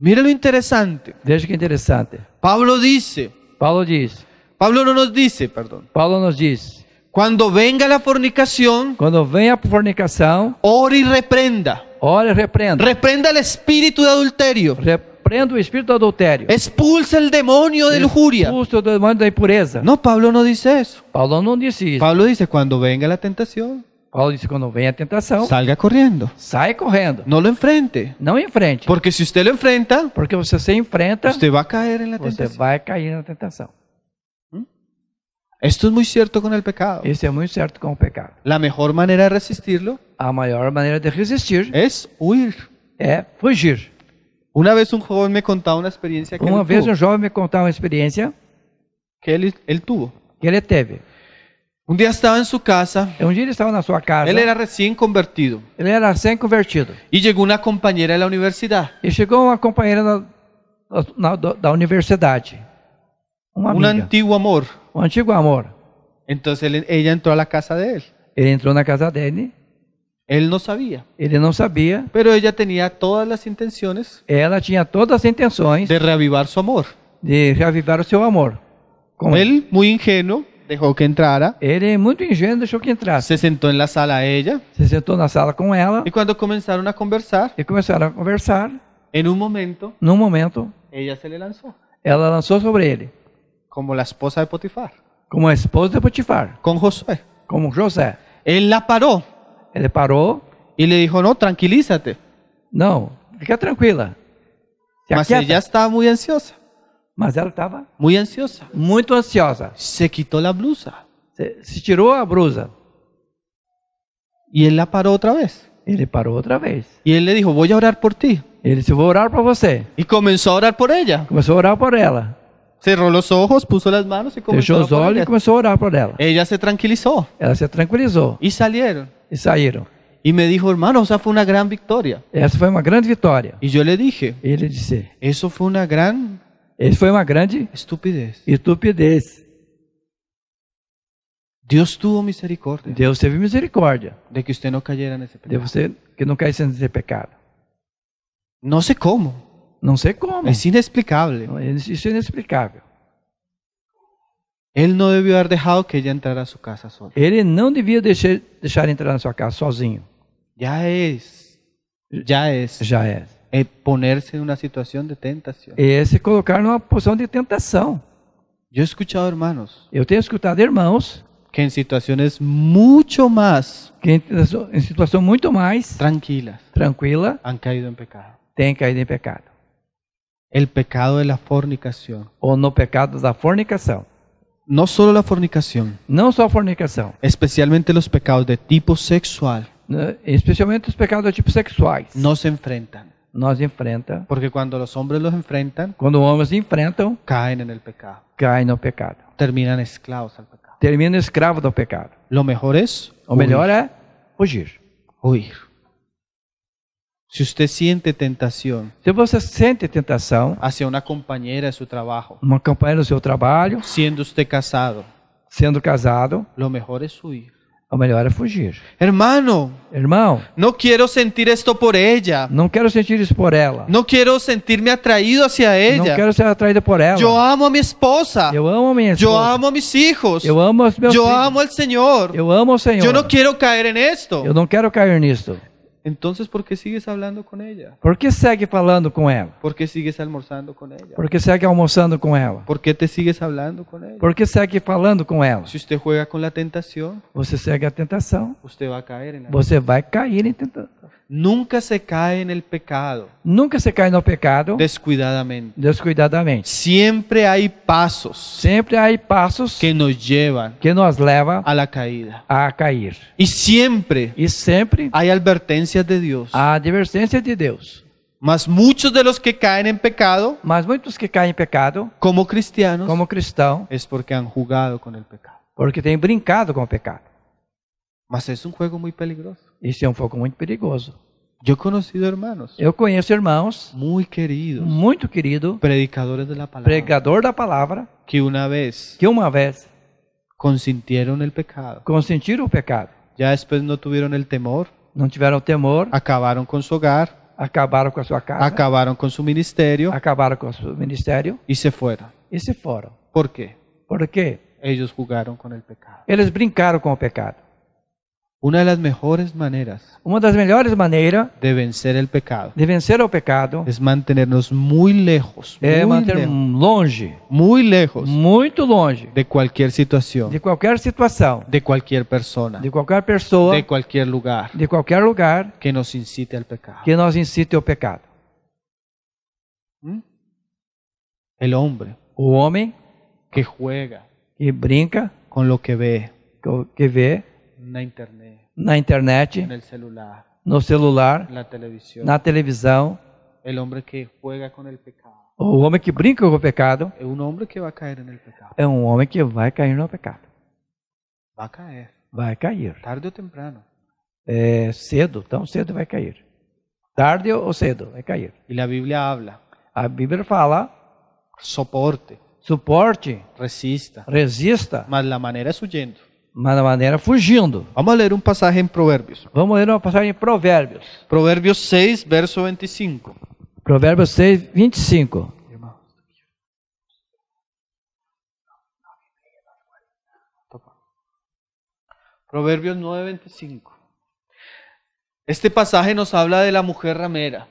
Mira o interessante. Veja que interessante. Paulo disse Pablo diz. Pablo no nos dice, perdón. Pablo nos dice, Cuando venga la fornicación, cuando vea fornicación, fornicação, ore e reprenda. Ore y reprenda. Reprenda el espíritu de adulterio. Reprenda o espíritu de adultério. Expulsa el demonio de lujuria. Expulsa o demônio no impureza. Não, Pablo no dice eso. Pablo no dice Pablo dice, cuando venga la tentación. Paulo disse: quando vem a tentação, salga correndo. Sai correndo. Não o enfrente. Não enfrente. Porque se você o enfrenta, porque você se enfrenta, você vai cair na tentação. Você ¿Mm? vai cair na tentação. isso é muito certo com o pecado. Isso é muito certo com o pecado. a melhor maneira de resistirlo, a maior maneira de resistir, é huir. É fugir. Uma vez um jovem me contou uma experiência que uma vez tuvo. um jovem me contou uma experiência que ele ele tuvo. Que ele teve. Un día estaba en su casa. Eh, un dia estava casa. Él era recién convertido. Él era recién convertido. Y llegó una compañera de la universidad. Y llegó una compañera de da, universidad, universidade. un antiguo amor. Un antiguo amor. Entonces ella entró a la casa de Él él entrou na casa él. Él no sabía. Él no sabía. Pero ella tenía todas las intenciones. Ella tenía todas las intenciones De reavivar su amor. De reavivar su amor. él, él muy ingenuo dejó que entrara. es muy ingênuo, dejó que entrara. Se sentó en la sala ella. Se sentó en la sala con ella. Y cuando comenzaron a conversar. y e comenzó a conversar. En un momento. En un momento. Ella se le lanzó. Ella lanzó sobre él Como la esposa de Potifar. Como esposa de Potifar. Con José. Como José. Él la paró le paró y le dijo, no, tranquilízate. No. fica tranquila. Mas ya estaba muy ansiosa. Mas ela estava muito ansiosa. muy ansiosa. Se quitó la blusa. Se, tiró tirou a blusa. y él la paró otra vez. Ele paró otra vez. y él le dijo, voy a orar por ti. Ele se a orar por você. Y comenzó a orar por ella. Começou a orar por ela. Cerró los ojos, puso las manos e começou Fechou os olhos e começou a orar por ela. Ella se tranquilizó. Ela se tranquilizó. Y salieron. E salieron. Y me dijo, hermano, esa fue una gran victoria. Esa fue una gran victoria. Y yo le dije, Él le dije, eso fue una gran Isso foi uma grande estupidez. Estupidez. Deus tuvo misericórdia. Deus teve misericórdia. De que você não caia nesse pecado. De você que não caísse nesse pecado. Não sei como. Não sei como. É inexplicável. Isso é inexplicável. Ele não devia ter deixado que ele entrasse na sua casa sozinho. Ele não devia deixar, deixar entrar na sua casa sozinho. Já é. Já é. Já é. Es eh, ponerse en una situación de tentación. Es eh, se colocar una posición de tentación. Yo he escuchado hermanos. Eu tenho escuchado hermanos que en situaciones mucho más que en, mucho más tranquilas tranquila han caído en pecado Tienen caído en pecado el pecado de la fornicación o no pecado la fornicación no solo la fornicación no solo fornicación especialmente los pecados de tipo sexual especialmente los pecados de tipo sexuais no se enfrentan nos enfrenta. Porque cuando los hombres los enfrentan, cuando los hombres se enfrentan, caen en el pecado. Caen en el pecado. Terminan esclavos al pecado. Terminan esclavos del pecado. Lo mejor es, o mejor es huir. Huir. Si usted siente tentación, si usted siente tentación hacia una compañera de su trabajo, una compañera de su trabajo, siendo usted casado, siendo casado, lo mejor es huir. O melhor é fugir. Hermano, irmão, não quero sentir isto por ela. Não quero sentir isso por ela. Não quero sentir-me atraído hacia ela. Não quero ser atraído por ela. Eu amo a minha esposa. Eu amo a minha esposa. Eu amo meus filhos. Eu amo os meus Eu filhos. amo o Senhor. Eu amo o Senhor. Eu não quero cair nisto. Eu não quero cair nisto. Entonces, ¿por qué sigues hablando com ela? Por segue falando com ela? Por sigues almoçando com ela? Por segue almoçando com ela? Por te sigues falando com ela? Por segue falando com ela? Se você juega com a tentação, você segue a tentação. Você vai cair em Você vai cair em tentação. Nunca se cae en el pecado. Nunca se cae en el pecado. Descuidadamente. Descuidadamente. Siempre hay pasos. Siempre hay pasos que nos llevan. Que nos lleva a la caída. A caer. Y siempre. Y siempre hay advertencias de Dios. Advertencias de Dios. Mas muchos de los que caen en pecado, mas muchos que caen en pecado, como cristianos, como cristão, es porque han jugado con el pecado, porque tienen brincado con el pecado. Mas es un juego muy peligroso. Esse é um foco muito perigoso. Eu conheci irmãos. Eu conheço irmãos. Muito queridos. Muito querido. Predicadores da palavra. Pregador da palavra. Que uma vez. Que uma vez. Consentiram el pecado. Consentiram o pecado. Já depois não tiveram o temor. Não tiveram temor. Acabaram com seu hogar. Acabaram com a sua casa. Acabaram com seu ministério. Acabaram com o seu ministério. E se foram. E se foram. Por quê? Por quê? Eles jogaram com o pecado. Eles brincaram com o pecado. las mejores maneras. Una de las mejores maneras de vencer el pecado. De vencer el pecado. es mantenernos muy lejos. muy muy lejos, longe. muy lejos. muy longe. De cualquier situación, De cualquier situación, De cualquier persona, De cualquier persona, De cualquier lugar. De cualquier lugar que nos incite al pecado. Que nos incite al pecado. ¿Mm? El hombre. O hombre que juega. Que brinca con lo que ve Que ve la internet na internet, celular, no celular, na televisão. Na televisão o homem que brinca com o pecado é um homem que vai cair no pecado. É um homem que vai cair no pecado. Vai cair. Vai cair. Tarde ou temprano. É, cedo, tão cedo vai cair. Tarde ou cedo vai cair. E a Bíblia habla. A Bíblia fala. Suporte. Suporte. Resista. Resista. Mas a maneira é sujeito. manera fugiendo. Vamos leer un pasaje en Proverbios. Vamos leer un pasaje en Proverbios e Proverbios 6, verso 25. Proverbios 6, 25. Proverbios 9:25. Este pasaje nos habla de la mujer ramera.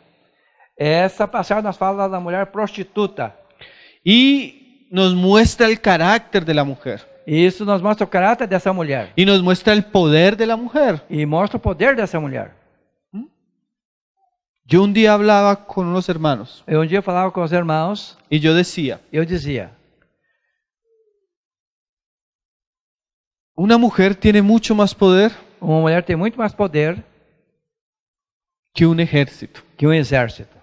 Esta pasaje nos habla de la mujer prostituta. Y nos muestra el carácter de la mujer. Y isso nos el carácter de esa mujer. Y nos muestra el poder de la mujer. Y mostra o poder dessa mulher. ¿Mm? Yo un día hablaba con unos hermanos Yo un día hablaba con los hermanos. y yo decía, Yo decía. una mujer tiene mucho más poder Una mujer tiene mucho más poder que un ejército. que un ejército.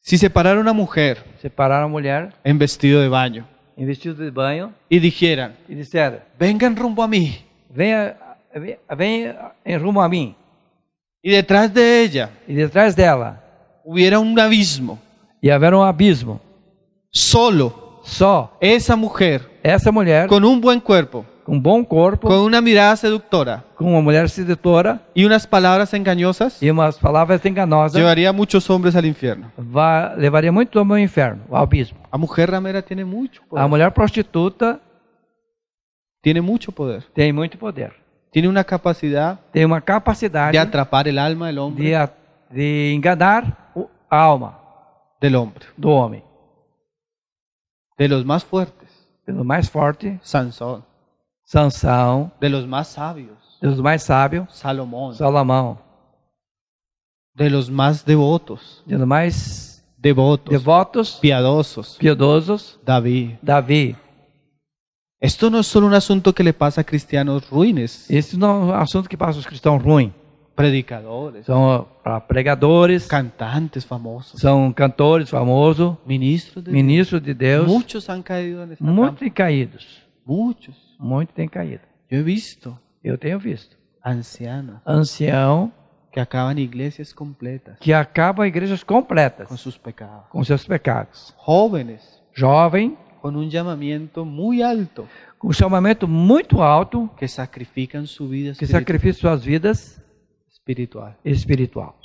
Si separara una mujer Separar a mujer. en vestido de baño de y dijeran, y desear, vengan rumbo a mí. Vengan ven en eh, rumbo a mí. Y detrás de ella, y detrás de ella, hubiera un abismo. Y habrá un abismo. Solo, só, esa mujer, esa mujer, con un buen cuerpo, un buen corpo, con una mirada seductora, com uma mulher sedutora y unas palabras engañosas y unas palabras enganosas, llevaría muchos hombres al infierno. va, levaria hombre al ao inferno, ao abismo. A mujer ramera tiene mucho poder. A mulher prostituta tiene mucho poder. Tiene mucho poder. Tiene una capacidad. Tiene una capacidad de atrapar el alma del hombre. De, de enganar a alma del hombre. Do homem. De los más fuertes. De los más fuertes, Sansón. Sansão, de los más sabios, dos mais sábios, Salomão, Salomão, de los más devotos, de los mais devotos, devotos, piadosos, piedosos, Davi, David. Esto no es solo un asunto que le pasa a cristianos ruines. Este não é um assunto que passa aos cristãos ruins. Predicadores. São ah, pregadores. Cantantes famosos. São cantores famosos. Ministros de, ministros de Deus. Muitos han caído nesta Muitos caídos. Muitos. Muito tem caído. Eu visto. Eu tenho visto. Anciano. Ancião. Que acabam igrejas completas. Que acabam igrejas completas. Com seus pecados. Com seus pecados. jovens Jovem. Com um chamamento muito alto. Com um chamamento muito alto. Que sacrificam sua vida Que sacrificam suas vidas. Espiritual. Espiritual.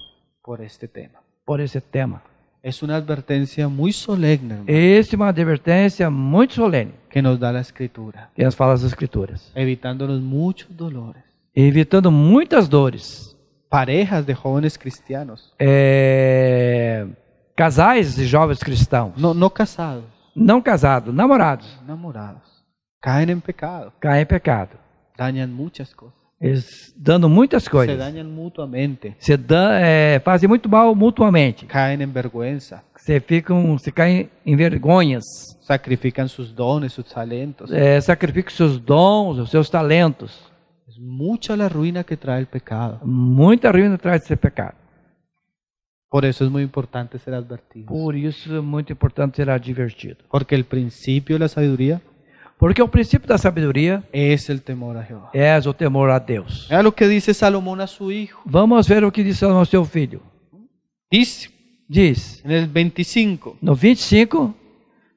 Por este tema. Por esse tema. Es una advertencia muy solemne. Hermano, Es uma advertência muito solene que nos dá a escritura, que nos fala as Escrituras, evitando-nos muitos dolores. evitando muitas dores. Parejas de jóvenes cristianos, É, Casais de jovens cristãos, no, no casados, não casados, namorados, namorados, Caem em pecado, caem em pecado, Danham muitas coisas. Eles dando muitas coisas. Se danham mutuamente. Se dan, é, fazem muito mal mutuamente. Caem em vergonha. Se ficam, se caem em vergonhas. Sacrificam seus dons, seus talentos. É, sacrificam seus dons, os seus talentos. É muita a ruína que traz o pecado. Muita ruína traz esse pecado. Por isso é muito importante ser advertido. Por isso é muito importante ser advertido. Porque o princípio da sabedoria porque o princípio da sabedoria es el temor a Jehová. é o temor a Deus. É o que disse Salomão a seu filho. Vamos ver o que diz ao seu filho. Diz. Diz. No 25. No 25.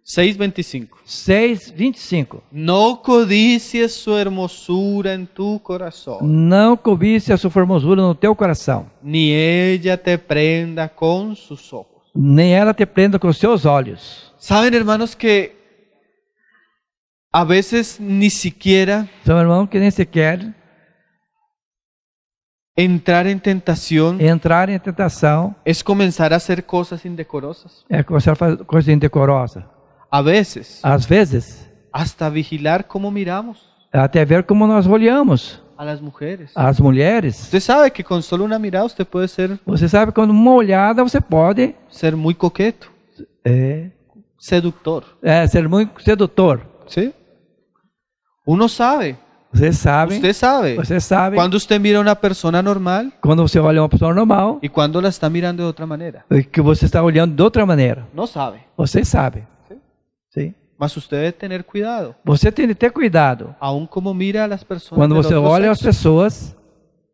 6:25. 6:25. Não codicies sua hermosura em tu coração. Não cobice a sua formosura no teu coração. Ni ella te prenda com seus olhos. Nem ela te prenda com seus olhos. Sabem, irmãos, que A veces ni siquiera Son irmãos que entrar en tentación entrar en tentación. es comenzar a hacer cosas indecorosas. a hacer cosas indecorosas. A veces veces. hasta vigilar cómo miramos Hasta ver cómo nos olhamos a las mujeres. mujeres. Usted sabe que con solo una mirada usted puede ser, Usted sabe que con una olhada usted puede. ser muy coqueto, Eh. seductor. Eh, ser muy seductor. ¿sí? Uno sabe. Você sabe. Você sabe. Você sabe. Quando você mira uma pessoa normal. Quando você olha uma pessoa normal. E quando ela está mirando de outra maneira. Que você está olhando de outra maneira. Não sabe. Você sabe. Sim. Mas você deve ter cuidado. Você tem que ter cuidado. Aún como mira as pessoas. Quando você olha sexo. as pessoas.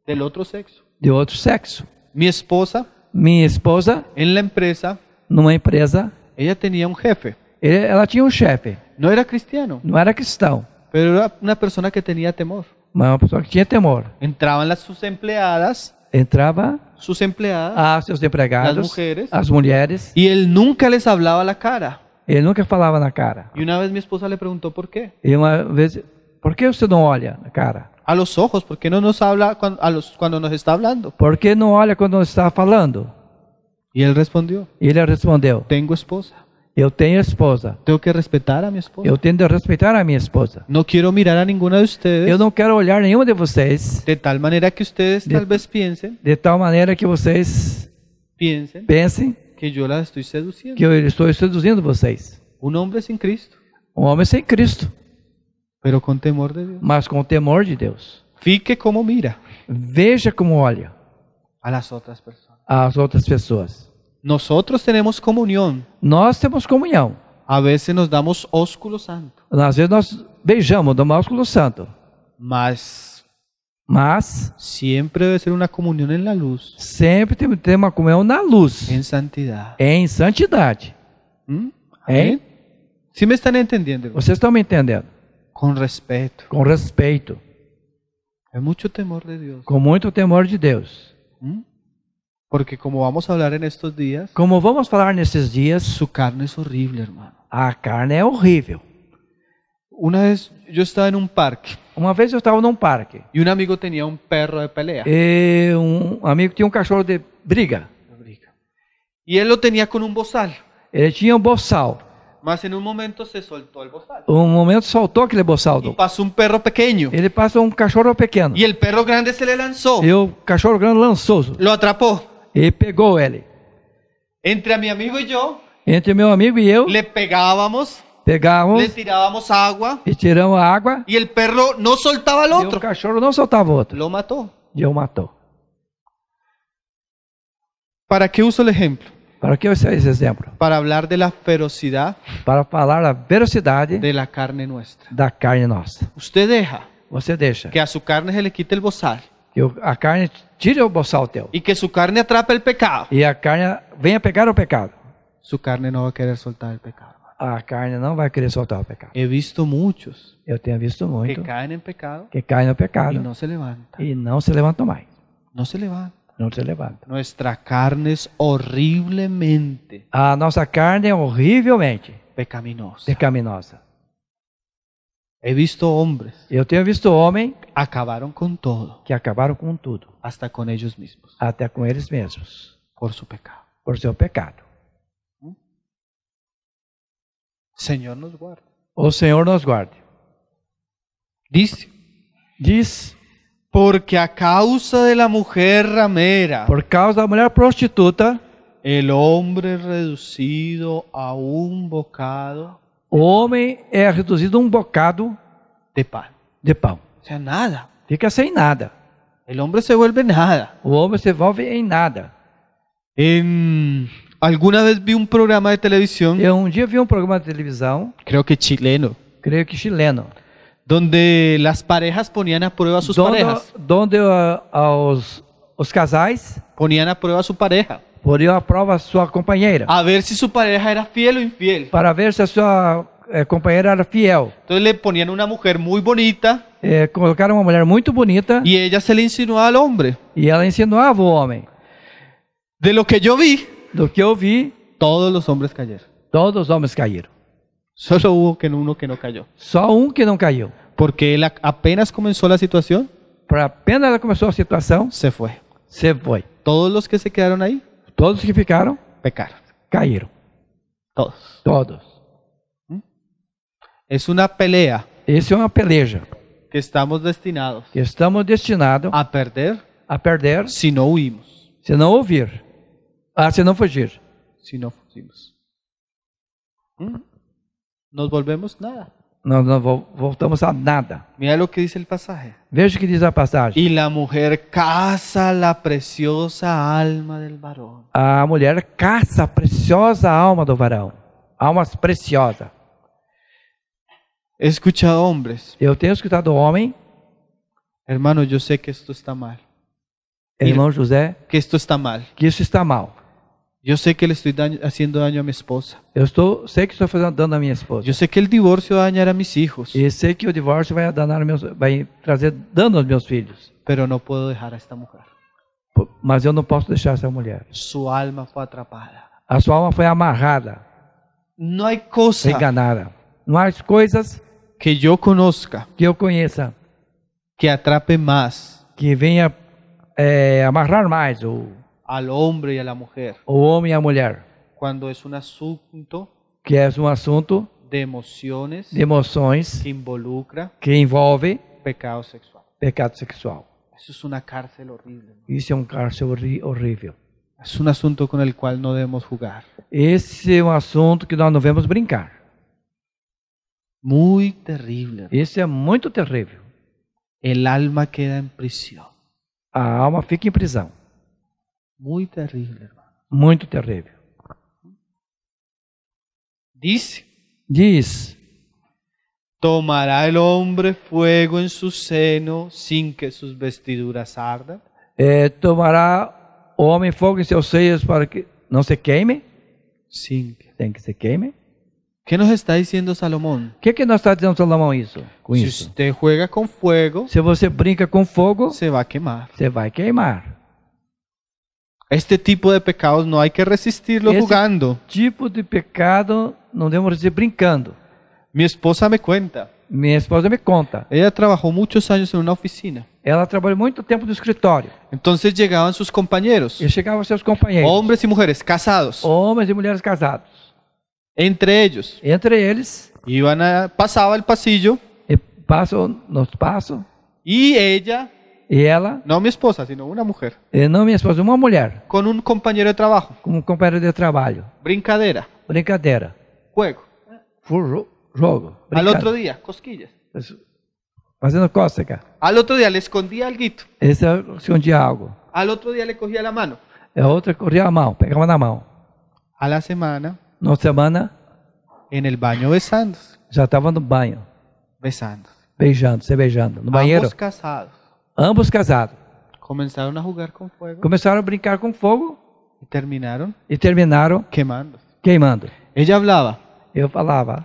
Del outro sexo. De outro sexo. Minha esposa. Minha esposa. Em la empresa. Numa empresa. Ela tinha um chefe. Ela tinha um chefe. Não era cristiano. Não era cristão. Pero era una persona que tenía temor. qué persona que temor. Entraban las sus empleadas. Entraba. sus empleadas. A empregados. Las mujeres. Y él nunca les hablaba a la cara. Él nunca hablaba la cara. Y una vez mi esposa le preguntó por qué? Y una vez, por qué usted no olha la cara? A los ojos, por qué no nos habla cuando, a los, cuando nos está hablando? Por qué no olha cuando nos está Y él respondió. y él respondió. Tengo esposa. Eu tenho esposa. Tenho que respeitar a minha esposa. Eu tenho que respeitar a minha esposa. Não quero mirar a nenhuma de vocês. Eu não quero olhar nenhuma de vocês. De tal maneira que vocês talvez pensem. De tal maneira que vocês pensem. Pensem que eu estou seduzindo. Que eu estou seduzindo vocês. Um homem sem Cristo. Um homem sem Cristo. Pero com temor de Deus. Mas com temor de Deus. Fique como mira. Veja como olha. A las outras pessoas. As outras pessoas. Nosotros tenemos comunhão. Nós temos comunhão. Às vezes nos damos ósculo santo. Às vezes nós beijamos, damos ósculo santo. Mas mas sempre deve ser uma comunhão na luz. Sempre tem que ter uma comunhão na luz. Em santidade. ¿Mm? Em santidade. Hum? Hein? Se me estão entendendo? Vocês estão me entendendo? Com respeito. Com respeito. É muito temor de Deus. Com muito temor de Deus. Hum? Porque como vamos a hablar en estos días, como vamos falar nesses dias, su carne es horrible, hermano. A carne é horrível. Uma vez eu estava em um parque. Uma vez eu estava um parque. E um amigo tinha um perro de pelea. um amigo tinha um cachorro de briga. E ele o tinha com um bozal. Ele tinha um bozal. Mas em um momento se soltou o boçal. Um momento soltou aquele bozal. E passou um perro pequeno. Ele passou um cachorro pequeno. E o perro grande se le lançou. E o cachorro grande lançou. Lo atrapou. E pegou ele. Entre meu amigo e eu. Entre meu amigo e eu. Le pegávamos. Pegávamos. Le tirávamos água. E tiramos água. E o perro não soltava o outro. o cachorro não soltava o outro. Lo matou. E o matou. Para que uso o exemplo? Para que usa esse exemplo? Para falar da ferocidade. Para falar da ferocidade. Da carne nossa. Da carne nossa. Você deixa. Você deixa. Que a sua carne se le quite o bozal que a carne tire o boçal teu. E que sua carne atrape o pecado. E a carne venha pegar o pecado. Sua carne não vai querer soltar o pecado. A carne não vai querer soltar o pecado. Eu visto muitos. Eu tenho visto muito Que caem em pecado. Que caem no pecado. E não se levanta E não se levantam mais. Não se levanta Não se levanta Nossa carne é horrivelmente. A nossa carne é horrivelmente. Pecaminosa. Pecaminosa. He visto hombres. Yo tengo visto hombres. Acabaron con todo, que acabaron con todo, hasta con ellos mismos. Hasta con ellos mismos, por su pecado, por su pecado. Señor nos guarde. O oh, Señor nos guarde. Dice, dice, porque a causa de la mujer ramera, por causa de la mujer prostituta, el hombre reducido a un bocado O homem é reduzido a um bocado de pão. De pão. O é nada. Fica sem nada. O homem se vuelve nada. O homem se envolve em nada. Em... Alguma vez vi um programa de televisão. Eu um dia vi um programa de televisão. Creio que chileno. Creio que chileno. Donde as parejas poniam a prueba suas parejas. Donde uh, os, os casais poniam a prueba a sua pareja. a prueba a su compañera. A ver si su pareja era fiel o infiel. Para ver si a sua eh, era fiel. Entonces le ponían una mujer muy bonita. Eh, colocaram uma muy bonita. Y ella se le insinuaba al hombre. Y ella insinuaba al hombre. De lo que yo vi. lo que yo vi. Todos los hombres cayeron. Todos los hombres cayeron. Solo hubo que uno que no cayó. Só um que no cayó. Porque apenas comenzó la situación. Pero apenas comenzó la situación. Se fue. Se fue. Todos los que se quedaron ahí. Todos que ficaram, pecaram. Caíram. Todos. Todos. É hum? uma pelea. Essa é uma peleja. Que estamos destinados. Que estamos destinados a perder. A perder. Se não ouvimos. Se não ouvir. Ah, se não fugir. Se não fugimos. Hum? Nos volvemos nada nós não, voltamos a nada. Mira o que diz el passagem Veja o que diz a passagem. E a mulher caça a preciosa alma do varão A mulher caça a preciosa alma do varão. Almas preciosas. He escuchado Eu tenho escutado homem. Hermano, eu sei que isto está mal. Irmão José, que isto está mal. Que isso está mal. Eu sei que ele está fazendo dano à minha esposa. Eu estou, sei que estou fazendo dano à minha esposa. Eu sei que o divórcio vai danar a meus filhos. E sei que o divórcio vai danar meus, vai trazer dano aos meus filhos. Pero não posso deixar esta mulher. Mas eu não posso deixar essa mulher. Sua alma foi atrapada. A sua alma foi amarrada. Não há coisa. Enganada. Não há coisas que eu conozca, que eu conheça, que atrape mais, que venha é, amarrar mais ou al hombre y a la mujer. O homem e a mulher. Quando é um assunto que é um assunto de emoções, de emoções que involucra, que envolve pecado sexual. Pecado sexual. Isso é uma cárcel horrível. Isso é um cárcel horrível. É um assunto com o qual não devemos jogar. Esse é um assunto que nós não devemos brincar. Muito terrível. Esse é muito terrível. El alma queda em prisão. A alma fica em prisão. Muy terrible, hermano. Muy terrible. Dice. Dice. tomará el hombre fuego en su seno sin que sus vestiduras ardan? Eh, tomará o homem fogo em seus seios para que no se queime? Sim. Tem que se queime. ¿Qué nos está diciendo Salomón? ¿Qué que nos está diciendo Salomón eso? si usted juega con fuego, si brinca con fuego, se va a quemar. Se va a quemar. Este tipo de pecados no hay que resistirlo jugando. Este jugando. tipo de pecado no debemos resistir brincando. Mi esposa me cuenta. Mi esposa me cuenta. Ella trabajó muchos años en una oficina. Ela mucho tiempo en no escritorio. Entonces llegaban sus compañeros. E llegaban sus compañeros Hombres y mujeres casados. Hombres y e mujeres casados. Entre ellos. Entre ellos. Iban a, pasaba el pasillo. E paso, nos paso. Y ella E ela. Não minha esposa, sino uma mulher. Eh, não minha esposa, uma mulher. Com um companheiro de trabalho. Com um companheiro de trabalho. Brincadeira. Brincadeira. Jogo. Furro, jogo. Al outro dia, cosquillas. Fazendo cócega. Al outro dia, le escondia algo. Esse escondia algo. Al outro dia, le corria a mão. A outra corria a mão, pegava na mão. A la semana. Na semana. En el baño beijando. Já estava no banho. Besando. Beijando, se beijando. No banheiro. Ambos casados ambos casados. Começaram a jogar com fogo. Começaram a brincar com fogo. E terminaram. E terminaram. Queimando. Queimando. Ella falava. Eu falava.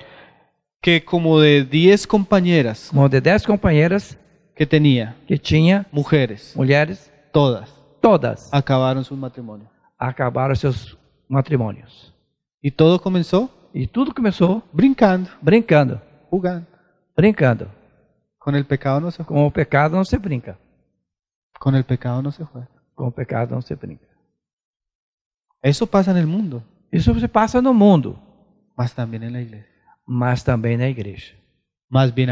Que como de 10 companheiras. Como de 10 companheiras. Que tinha. Que tinha. Mulheres. Mulheres. Todas. Todas. Acabaram seus matrimônios Acabaram seus matrimônios. E tudo começou? E tudo começou. Brincando. Brincando. Jogando. Brincando. Con el pecado no se juega. Con pecado no se brinca. Con el pecado no se juega. Con pecado no se brinca. Eso pasa en el mundo. eso se pasa en el mundo. más también en la iglesia, más también en Mas más Más más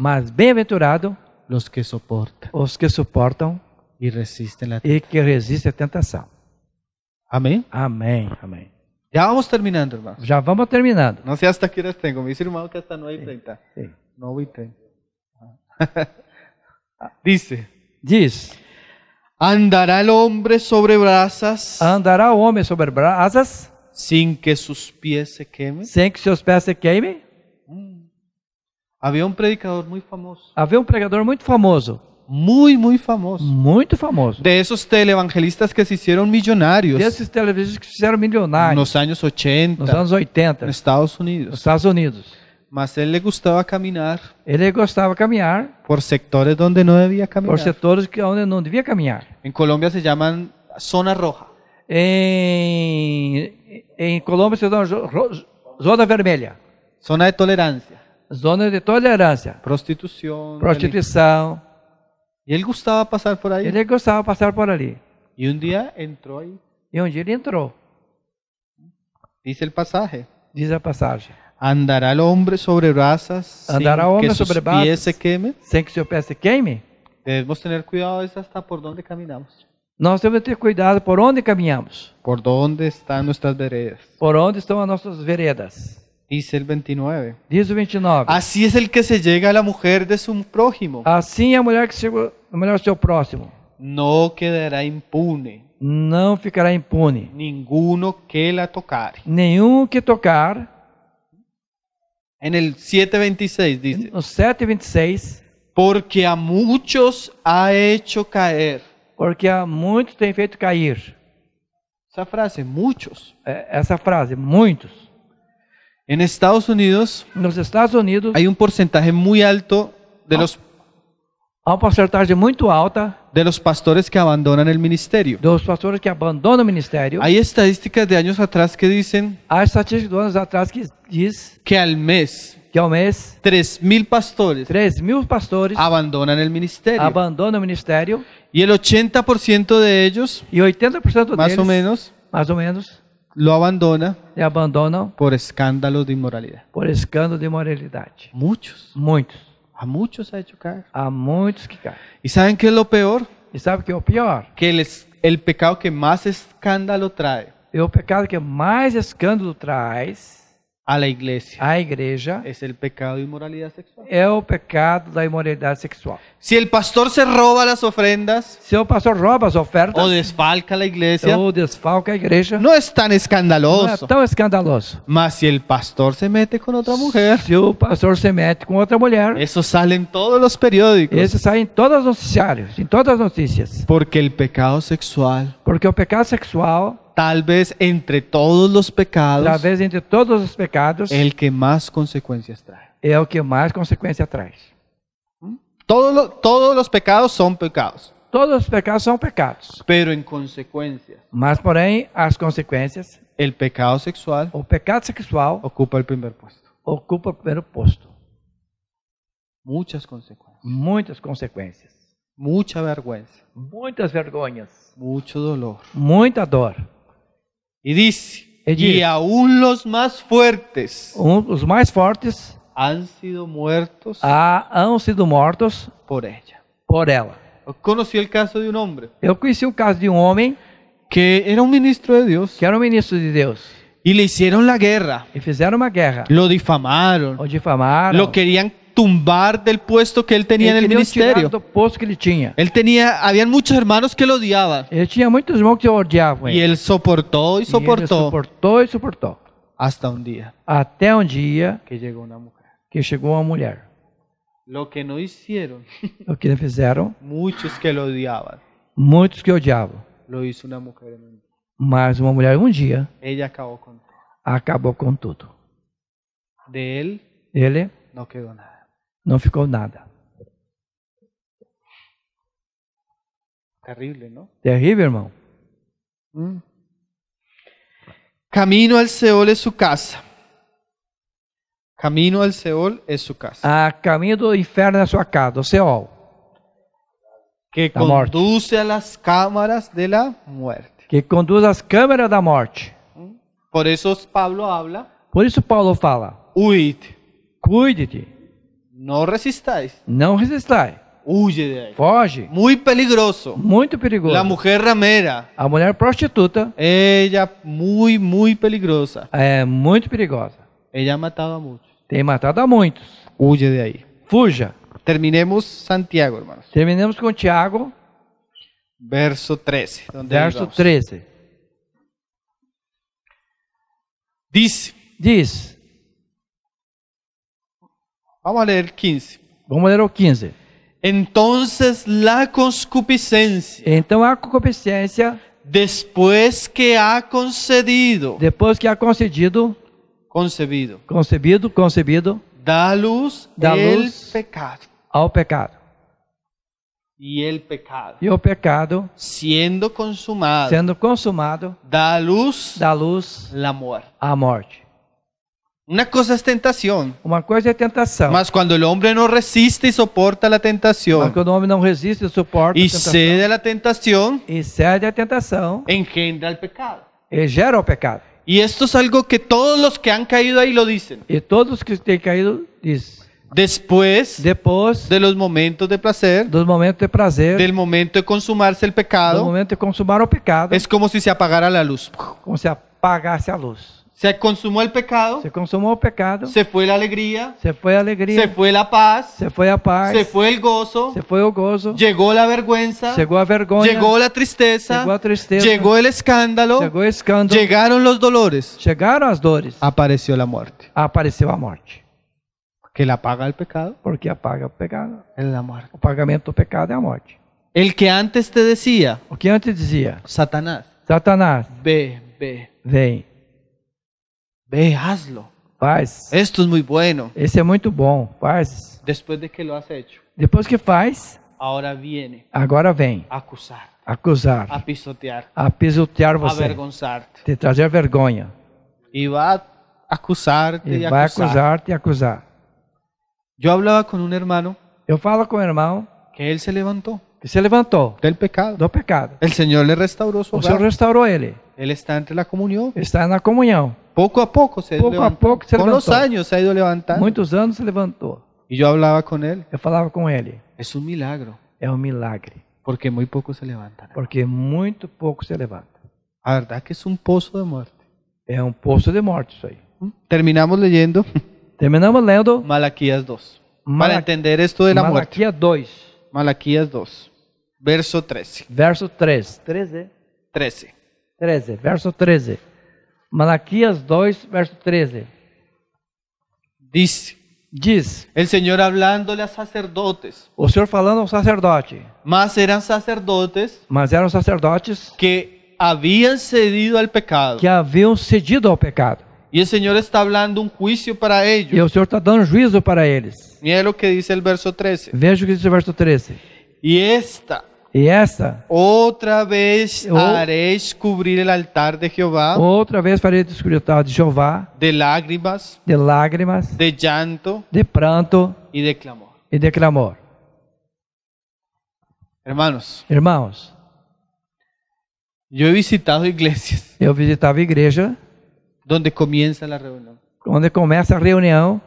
más aventurado los que soportan, los que soportan y resisten la, y que resiste Ya tentación. Amén. Amén. amén ya vamos terminando, hermano. Ya vamos terminando. No sé hasta qué tengo tengo, Me dice, hermano que hasta 9 y 30 Sí. 9 30 Dice. Diz. Andará el hombre sobre brasas. Andará o homem sobre brasas. Sem que seus pés se queimem. Sem que seus pés se queimem. Havia um predicador muito famoso. Havia um pregador muito famoso. Muito, muito famoso. Muito famoso. De esses televangelistas que se fizeram milionários. Desses televangelistas que se fizeram milionários. Nos anos 80. Nos anos 80. Nos Estados Unidos. Nos Estados Unidos. Mas él le gustaba caminar. Ele gustaba caminar Por sectores donde no debía caminar. por sectores que donde no debía caminar. En Colombia se llaman zona roja. En em, en em Colombia se chama zona vermelha, Zona de tolerancia. zona de tolerancia. Prostitución. prostituição. Y él gustaba pasar por ahí. Ele gostava gustaba pasar por allí. Y un día entró ahí. Y e un um día ele entrou, Dice el pasaje. diz a passagem. Andará el hombre sobre brasas Andará que sobre sus pies se queme. Sem que seu pé se queime. Debemos tener cuidado de hasta por dónde caminamos. Nós temos que ter cuidado por onde caminhamos. Por dónde están nuestras veredas. Por onde estão as nossas veredas. Dice el 29. Diz o 29. E Así es el que se llega a la mujer de su prójimo. Así é a mulher que chegou, a mulher do seu próximo. No quedará impune. Não ficará impune. Ninguno que la tocar Nenhum que tocar. En el 7.26 dice. el 7.26. Porque a muchos ha hecho caer. Porque a te tem hecho caer. Esa frase, muchos. Esa frase, muchos. En Estados Unidos. en los Estados Unidos. Hay un porcentaje muy alto de ah. los a uma tarde muito alta de los pastores que abandonan el ministerio. dos pastores que abandonam o ministério. Hay estadísticas de años atrás que dicen Há estatísticas de anos atrás que diz que al mes que ao mês tres mil pastores tres mil pastores abandonan el ministerio. abandonam o ministério. Y el 80% por de ellos e 80% más mais o menos mais ou menos lo abandona e abandonam por escándalo de inmoralidad. Por escândalos de imoralidade. Muitos. Muitos. A muchos ha hecho caer. A muchos que caen. ¿Y saben qué es lo peor? ¿Y saben qué es lo peor? Que el, el pecado que más escándalo trae. É o pecado que mais escândalo traz la iglesia a igreja es el pecado de inmoralidad sexual. es el pecado de inmoralidad sexual. si el pastor se roba las ofrendas, si o pastor roba as ofertas, o desfalca la iglesia o desfalca a igreja, no es tan escandaloso. no es tan escandaloso. Mas si el pastor se mete con otra mujer si o pastor se mete con otra mulher, eso salen todos los periódicos, eso sai en em todos los noticiarios. en em todas las noticias Porque el pecado sexual, porque o pecado sexual Tal vez entre todos los pecados, vez entre todos los pecados, el que más consecuencias trae. El que más consecuencia trae. ¿Mm? Todos, todos los pecados son pecados, Todos los pecados son pecados, pero en consecuencias. por ahí las consecuencias El pecado sexual o pecado sexual ocupa el primer puesto. ocupa el primer puesto Muchas consecuencias. muchas consecuencias Mucha vergüenza, muchas vergüenzas mucho dolor, Mucha dor, y dice y aun los más fuertes, um, os mais fortes, han sido muertos, a, han sido muertos por ella. Por ella. Eu el caso de un hombre. Yo conheci o caso de un hombre que era un ministro de Dios. Que era um ministro de Deus. Y le hicieron la guerra. Y hicieron una guerra. Lo difamaron. Lo difamaron. Lo querían tumbar del puesto que él tenía en el ministerio. Él tenía, habían muchos hermanos que lo odiaban. Él tenía muchos que lo odiaban. Y él soportó y soportó. Y soportó y soportó. Hasta un día. hasta un día que llegó una mujer. Que llegó una mujer. Lo que no hicieron. Lo que no hicieron. Muchos que lo odiaban. Muchos que odiaban. Lo hizo una mujer en un día. Mas acabó con um Ella acabó con todo. De él. él, no quedó nada. Não ficou nada. Terrível, não? Terrível, irmão. Hum. Mm. Caminho ao Seol é sua casa. Caminho ao Seol é sua casa. Ah, caminho do inferno é sua casa, o Seol. Que da conduz às câmaras da morte. Que conduz às câmaras da morte. Mm. Por isso Paulo habla. Por isso Paulo fala. Cuide. Cuide-te. Não resistais. Não resistais. Huye de ahí. Foge. Muito peligroso. Muito perigoso. La mujer ramera. A mulher prostituta. Ella muito, muito peligrosa. É muito perigosa. Ella matava muitos. Tem matado a muitos. Huye de ahí. Fuja. Terminemos Santiago, hermanos. Terminemos com Tiago. Verso 13. Verso vamos? 13. Diz. Diz. Vamos ler o 15. Vamos ler o 15. Então, la concupiscencia. Então a concupiscência. Depois que ha concedido. Depois que ha concedido. Concebido. Concebido, concebido. Da luz. Da luz. Pecado. Ao pecado. E o pecado. E o pecado. Sendo consumado. Sendo consumado. Da luz. Da luz. A morte. A morte. Una cosa es tentación una cosa es tentación Mas cuando el hombre no resiste y soporta la tentación Mas el hombre no resiste e Y a tentação. Y cede la tentación y e cede tentación. tentación Engendra el pecado. y e esto pecado. Y esto es algo que todos los que han caído ahí lo dicen y e todos los que han caído dicen Después, Después, de los momentos de placer, dos momentos de placer, del momento de consumarse el pecado, del momento de consumar el pecado, es como si se apagara la luz. Como si apagase la luz. Se consumó el pecado. Se consumó el pecado. Se fue la alegría. Se fue la alegría. Se fue la paz. Se fue la paz. Se fue el gozo. Se fue el gozo. Llegó la vergüenza. Llegó la vergüenza. Llegó la tristeza. Llegó la tristeza. Llegó el escándalo. Llegó escándalo. Llegaron los dolores. Llegaron las dolores. Apareció la muerte. Apareció la muerte. Que la paga el pecado. Porque apaga el pecado. en la muerte. El pagamiento pecado es la muerte. El que antes te decía. O que antes decía. Satanás. Satanás. B ve. Ven. Ve, hazlo. Faz. Esto es muy bueno. Esse é muito bom. Faz. Después de que lo has hecho. Depois que faz. Ahora viene. Agora vem. Acusar. Acusar. A pisotear. A pisotear você. Avergonzar-te. Te trazer vergonha. E vai acusar-te e, vai acusar-te e acusar. Eu falava com um irmão. Eu falo com um irmão. Que ele se levantou. Que se levantou. Do pecado. Do pecado. O Senhor lhe restaurou sua O Senhor restaurou ele. Ele está entre a comunhão. Está na comunhão. Pouco a pouco, se pouco a pouco se levantou. Com os anos, se ido levantando. Muitos anos se levantou. E eu falava com ele. Eu falava com ele. É um milagre. É um milagre. Porque muito pouco se levanta. Né? Porque muito pouco se levanta. A verdade é que é um poço de morte. É um poço de morte isso aí. ¿Mm? Terminamos lendo Terminamos lendo Malaquias 2. Mala... Para entender esto de la Malaquias 2. Malaquias 2. Verso 13. Verso 3. 13. 13. 13. Verso 13. Malaquias 2, verso 13. Dice. Diz. El Senhor hablándole a sacerdotes. O Senhor falando ao sacerdote. Mas eram sacerdotes. Mas eram sacerdotes. Que haviam cedido ao pecado. Que haviam cedido ao pecado. E o Senhor está dando um juízo para eles. E o Senhor está dando juízo para eles. Mira o que diz o verso 13. Veja o que diz o verso 13. E esta e esta outra vez fareis cobrir o altar de Jeová. Outra vez farei descobrir o altar de Jeová. De lágrimas. De lágrimas. De llanto. De pranto. E de clamor. E de clamor. Hermanos. Irmãos. Eu visitava igrejas. Eu visitava igreja. Onde começa a reunião. Onde começa a reunião.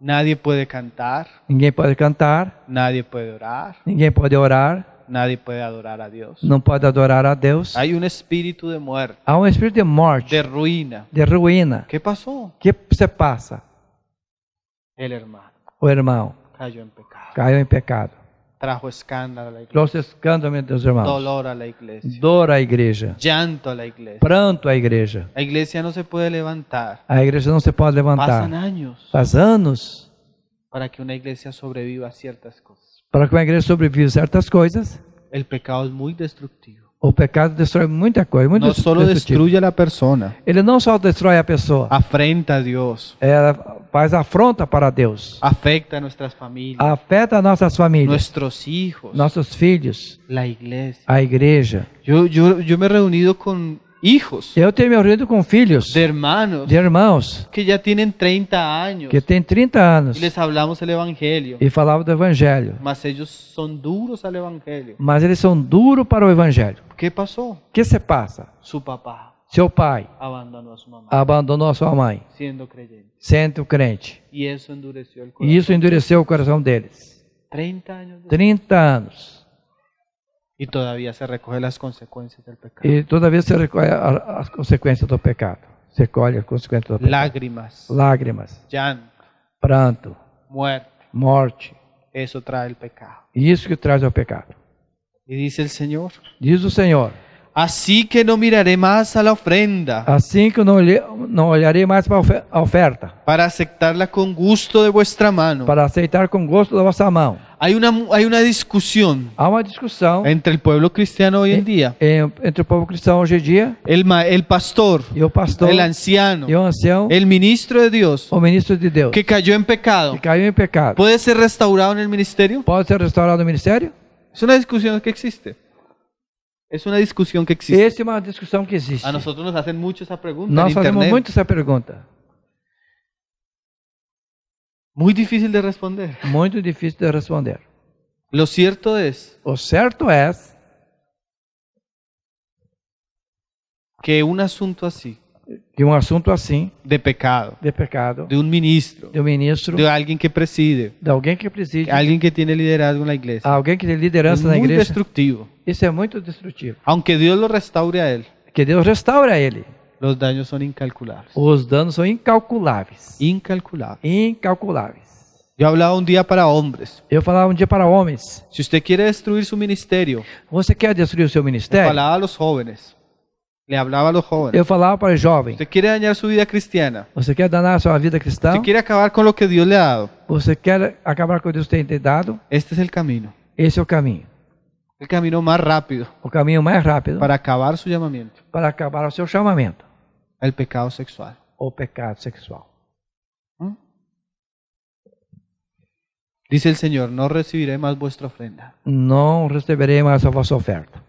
Nadie pode cantar. Ninguém pode cantar. Nadie pode orar. Ninguém pode orar. Nadie puede adorar a Dios. Não pode adorar a Deus. Hay un espíritu de muerte, Há um espírito de morte, de ruina. de ruína. ¿Qué pasó? que se passa? El hermano O irmão cayó en pecado. caiu em pecado. Trajo escándalo a la iglesia, Trouxe escândalo dos irmãos. dolor a la iglesia, à igreja. llanto a la iglesia. Pranto à igreja. La iglesia no se puede levantar. A igreja não se pode Pasan levantar. años Faz anos para que una iglesia sobreviva a ciertas cosas. Para que uma igreja sobreviva certas coisas, O pecado é muito destrutivo. O pecado destrói muita coisa, muito Não só destrui a pessoa. Ele não só destrói a pessoa. Afrenta a Deus. Ela é, faz afronta para Deus. Afeta nossas famílias. Afeta nossas famílias. Nossos filhos. Nossos filhos. A igreja. A igreja. Eu, eu, eu me reunido com hijos. Eu tenho me reunido com filhos. De hermanos. De irmãos. Que já têm 30 anos. Que têm 30 anos. les falamos o evangelho. E falava do evangelho. Mas eles são duros ao evangelho. Mas eles são duro para o evangelho. O que passou? O que se passa? Seu papá. Seu pai abandonou sua mamãe. Abandonou sua mãe. Sendo crente. Sendo crente. E isso endureceu o coração, deles. 30 anos. 30 anos. E todavia se recolhe as consequências do pecado. E todavia se recolhe as consequências do pecado. Se colhe as consequências do pecado. Lágrimas. Lágrimas. Llanto. Pranto. Muerte. Morte. Isso traz o pecado. Isso que traz o pecado. E diz o Senhor. Diz o Senhor. Así que no miraré más a la ofrenda. Así que no no olhe- más a oferta, Para aceptarla con gusto de vuestra mano. para aceptar con gusto de vuestra mano. Hay una, hay una discusión Há uma discussão entre el pueblo cristiano hoy en día. entre el pueblo cristiano hoy en día. El, el pastor, Yo pastor el anciano, Yo anciano. el ministro de Dios, o ministro de Dios. que cayó en pecado, que cayó en pecado. ¿puede ser restaurado en el ministerio? Puede ser restaurado en el ministerio. Es una discusión que existe. Es una discusión que existe. Es una discusión que existe. A nosotros nos hacen mucho esa pregunta Nos hacemos mucho esa pregunta. Muy difícil de responder. Muy difícil de responder. Lo cierto es. Lo cierto es que un asunto así. de um assunto assim, de pecado, de pecado, de um ministro, de um ministro, de alguém que preside, de alguém que preside, alguém que tem liderazgo na igreja, alguém que tem liderança é na igreja, muito destrutivo. Isso é muito destrutivo. Aunque Deus o restaure a ele, que Deus restaure a ele. Os danos são incalculáveis. Os danos são incalculáveis. Incalculáveis. Incalculáveis. Eu falava um dia para homens. Eu falava um dia para homens. Se você quer destruir seu ministério, você quer destruir o seu ministério? falava aos jovens. Le hablaba a los jóvenes. Yo falava para o jovem. Você quer dañar sua vida cristiana? Você quer danar a sua vida cristã? Você quer acabar com o que Deus lhe ha dado? Você quer acabar com o que Deus tem te dado? Este es el camino. Ese é o caminho. O caminho mais rápido. O caminho mais rápido. Para acabar seu chamamento. Para acabar o seu chamamento. o pecado sexual. O pecado sexual. ¿Mm? Dice el Señor: No recibiré más vuestra ofrenda. No receberei más a vossa oferta.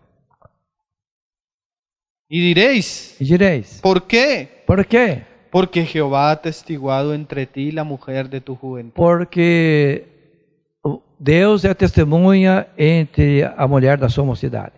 Y diréis, y diréis, ¿por qué? ¿Por qué? Porque Jehová ha testiguado entre ti la mujer de tu juventud. Porque oh, Dios es testemunha entre a mujer de su mocidade.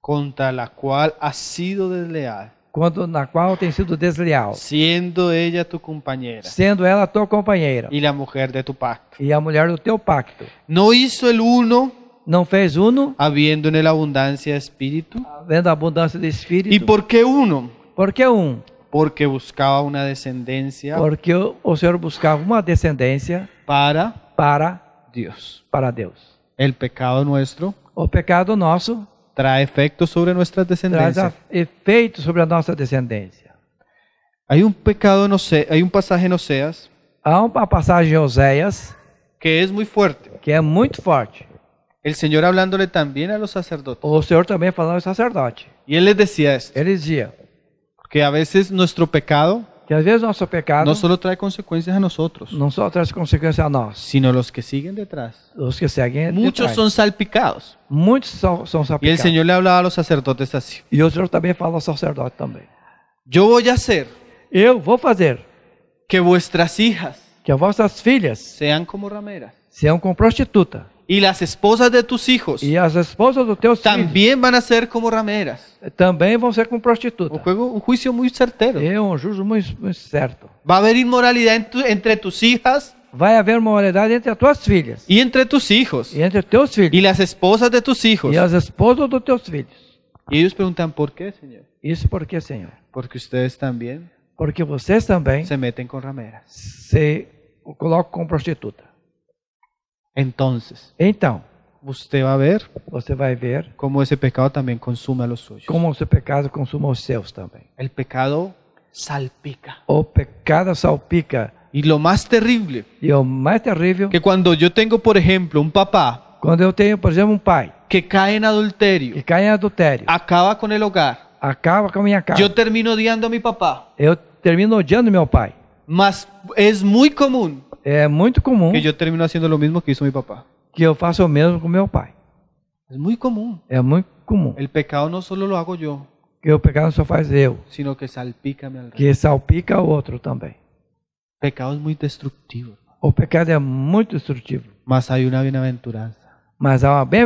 Contra la cual ha sido desleal. cuando la cual ha sido desleal. siendo ella tu compañera, siendo ela tu compañera, y la mujer de tu pacto. y a mulher do teu pacto. hizo el uno Não fez uno. Havendo nele abundância de espírito. Havendo abundância de espírito. E por que uno? Por que um? Porque buscava uma descendência. Porque o Senhor buscava uma descendência para para Deus. Para Deus. O pecado nosso. O pecado nosso traz efeito sobre nossa descendência. Traz efeito sobre a nossa descendência. Há um pecado no há um passagem em Oséias. Há uma passagem em Oséias que é muito forte. Que é muito forte. El Señor hablándole también a los sacerdotes. O también também a los sacerdotes. Y Él les decía esto, Él decía, que a veces nuestro pecado que a veces nuestro pecado no solo trae consecuencias a nosotros, não só traz a sino los que siguen detrás. Los que seguem Muchos son salpicados. Muitos son salpicados. Y el Señor le hablaba a los sacerdotes así. el Señor también também fala los sacerdotes también. Yo voy a hacer voy a fazer que vuestras hijas que as vossas filhas sean como rameras, Sean como prostitutas E as esposas de tus hijos. E as esposas de teus também filhos. Também vão ser como rameiras. Também vão ser como prostitutas. Um, um juízo muito certeiro. É um juízo muito, muito certo. Vai haver imoralidade entre tus hijas vai haver moralidade entre as tuas filhas. E entre tus hijos. E entre teus filhos. E as esposas de tus hijos. E as esposas de teus filhos. E eles perguntam por quê, Senhor? Isso por quê, Senhor? Porque vocês também. Porque vocês também. Se metem com rameiras. Se colocam com prostituta. Entonces, Então, você vai ver você vai ver como ese pecado também consume los suyos. como ese pecado consome os seus também. El pecado salpica. O pecado salpica. Y lo más terrible, E o mais terrível, que cuando yo tengo, por ejemplo, un papá quando eu tenho, por exemplo, um pai que cae en adulterio, que cai em adultério, acaba con el hogar, acaba com a minha casa. yo termino odiando a mi papá, Eu termino odiando meu pai. mas es muy común É eh, muito comum que eu termino fazendo o mesmo que hizo meu papá. Que eu faço o mesmo com meu pai. É muito comum. É muito comum. El pecado não só lo hago yo. Que o pecado solo só faz eu. Sino que salpica me Que salpica o outro também. O pecado é muito destrutivo. O pecado é muito destrutivo. Mas há uma bem Mas há uma bem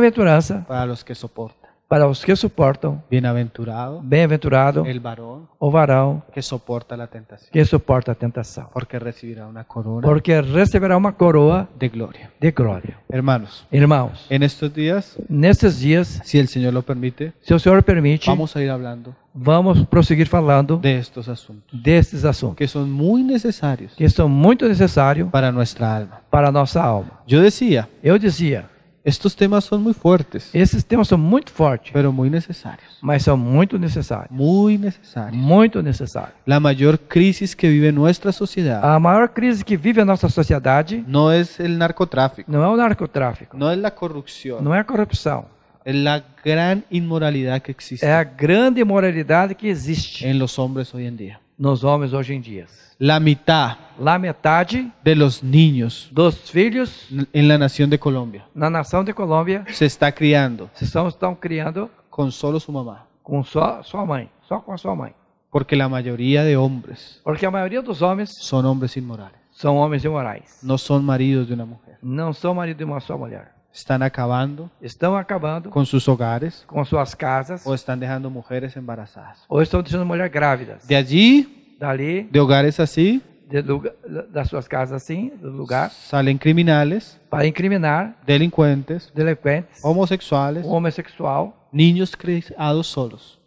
para os que suportam para os que soportan, bienaventurado, bienaventurado, El varón O varão que soporta la tentación, Que soporta a tentação. Porque recibirá una coroa. Porque recibirá una coroa de gloria, De gloria, Hermanos. hermanos, En estos días. en estos días, si el Señor lo permite. Se o Senhor permite. Vamos a ir hablando. Vamos prosseguir falando de estos assuntos. Destes assuntos. Que son muy necesarios, Que son muy necesarios para nuestra alma. Para nuestra alma. Eu dizia. Eu dizia Estes temas são muito fortes. Esses temas são muito fortes. Pero muy necessários. Mas são muito necessários. Muito necessários. Muito necessários. A maior crise que vive nossa sociedade. A maior crise que vive a nossa sociedade. Não é o narcotráfico. Não é o narcotráfico. Não é a corrupção. Não é a corrupção. É a grande imoralidade que existe. É a grande imoralidade que existe. Em los hombres hoy en día. Nos homens hoje em dia la mitad la metade de los niños dos filhos en la nación de Colombia na nação de Colômbia se está criando se estão, estão criando com solo sua mamá com só sua mãe só com a sua mãe porque la mayoría de hombres porque a maioria dos homens são homens imorais são homens imorais não são maridos de uma mulher não são marido de uma só mulher estão acabando estão acabando com seus hogares com suas casas ou estão deixando mulheres embarazadas ou estão deixando mulheres grávidas de allí dali, de lugares assim, de lugar, das suas casas assim, do lugar, salen criminales, para incriminar delinquentes, delinquentes, homossexuais, homossexual, niños criados solos,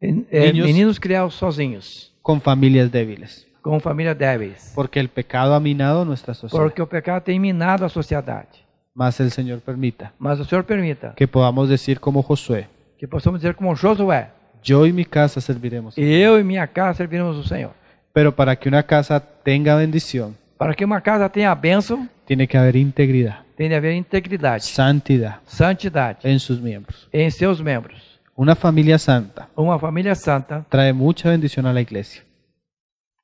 en, eh, meninos criados sozinhos, com famílias débiles, com famílias débeis, porque o pecado ha minado nossa sociedade, porque o pecado tem minado a sociedade. Mas o senhor permita, mas o Senhor permita que podamos dizer como Josué, que possamos dizer como Josué yo y mi casa serviremos. eu e minha casa serviremos o Senhor. Pero para que una casa tenga bendición, Para que uma casa tenha bênção, tiene que haber integridad, tem de haver integridade, santidad santidade en sus miembros. em seus membros. Una familia santa Uma família santa, trae mucha bendición a la iglesia.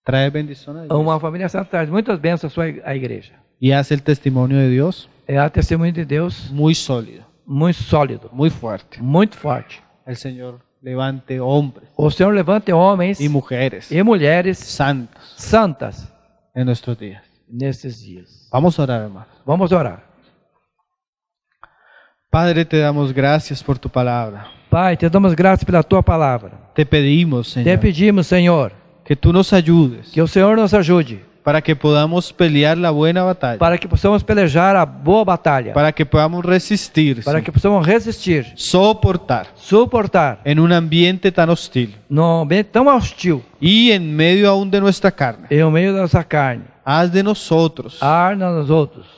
Trae bendición a uma família santa traz muitas bênçãos à sua igreja. Y hace el testimonio de Dios É a testemunho de Deus muito sólido, muito sólido, muy fuerte. muito forte. El Señor levante hombres. O Senhor levante homens e mulheres. E mulheres santos. Santas em nossos dias. Nesses dias. Vamos orar, irmãos. Vamos orar. Padre, te damos graças por tu palavra. Pai, te damos graças pela tua palavra. Te pedimos, Senhor. Te pedimos, Senhor, que tu nos ajudes. Que o Senhor nos ajude para que podamos pelear a boa batalha Para que possamos pelejar a boa batalha. Para que podamos resistir. Para que possamos resistir. suportar Suportar. em um ambiente tão hostil. No ambiente tão hostil. e em meio a um de nossa carne. Em meio da nossa carne. Haz de nosotros. Haz de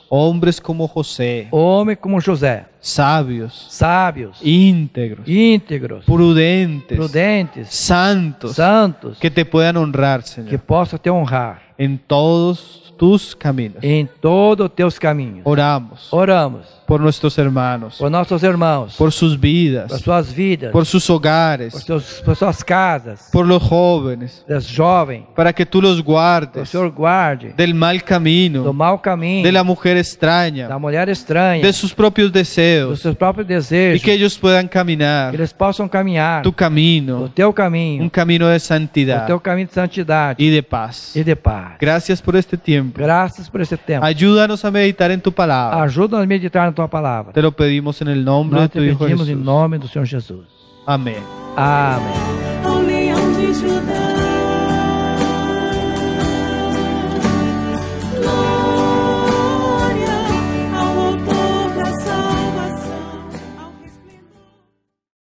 Hombres como José. Homem como José. Sábios. Sábios. Íntegros. Íntegros. Prudentes. Prudentes. Santos. Santos. Que te puedan honrar, Que possa te honrar. Em todos tus caminhos. Em todos teus caminhos. Oramos. Oramos por nossos irmãos, por nossos irmãos, por suas vidas, por suas vidas, por seus hogares, por, seus, por suas casas, por os jovens, das jovens, para que tu os guardes, o Senhor guarde, del mal caminho, do mau caminho, de la mujer extraña, da mulher estranha, de seus próprios desejos, dos seus próprios desejos, e que eles possam caminhar, que eles possam caminhar, tu caminho, o teu caminho, um caminho de santidade, o teu caminho de santidade e de paz, e de paz. Graças por este tempo, graças por este tempo. Ajuda-nos a meditar em tu palavra, ajuda-nos a meditar em tua palavra. Te lo pedimos en el nombre Nós de tu Hijo em nome do Senhor Jesus. Amém. Amém.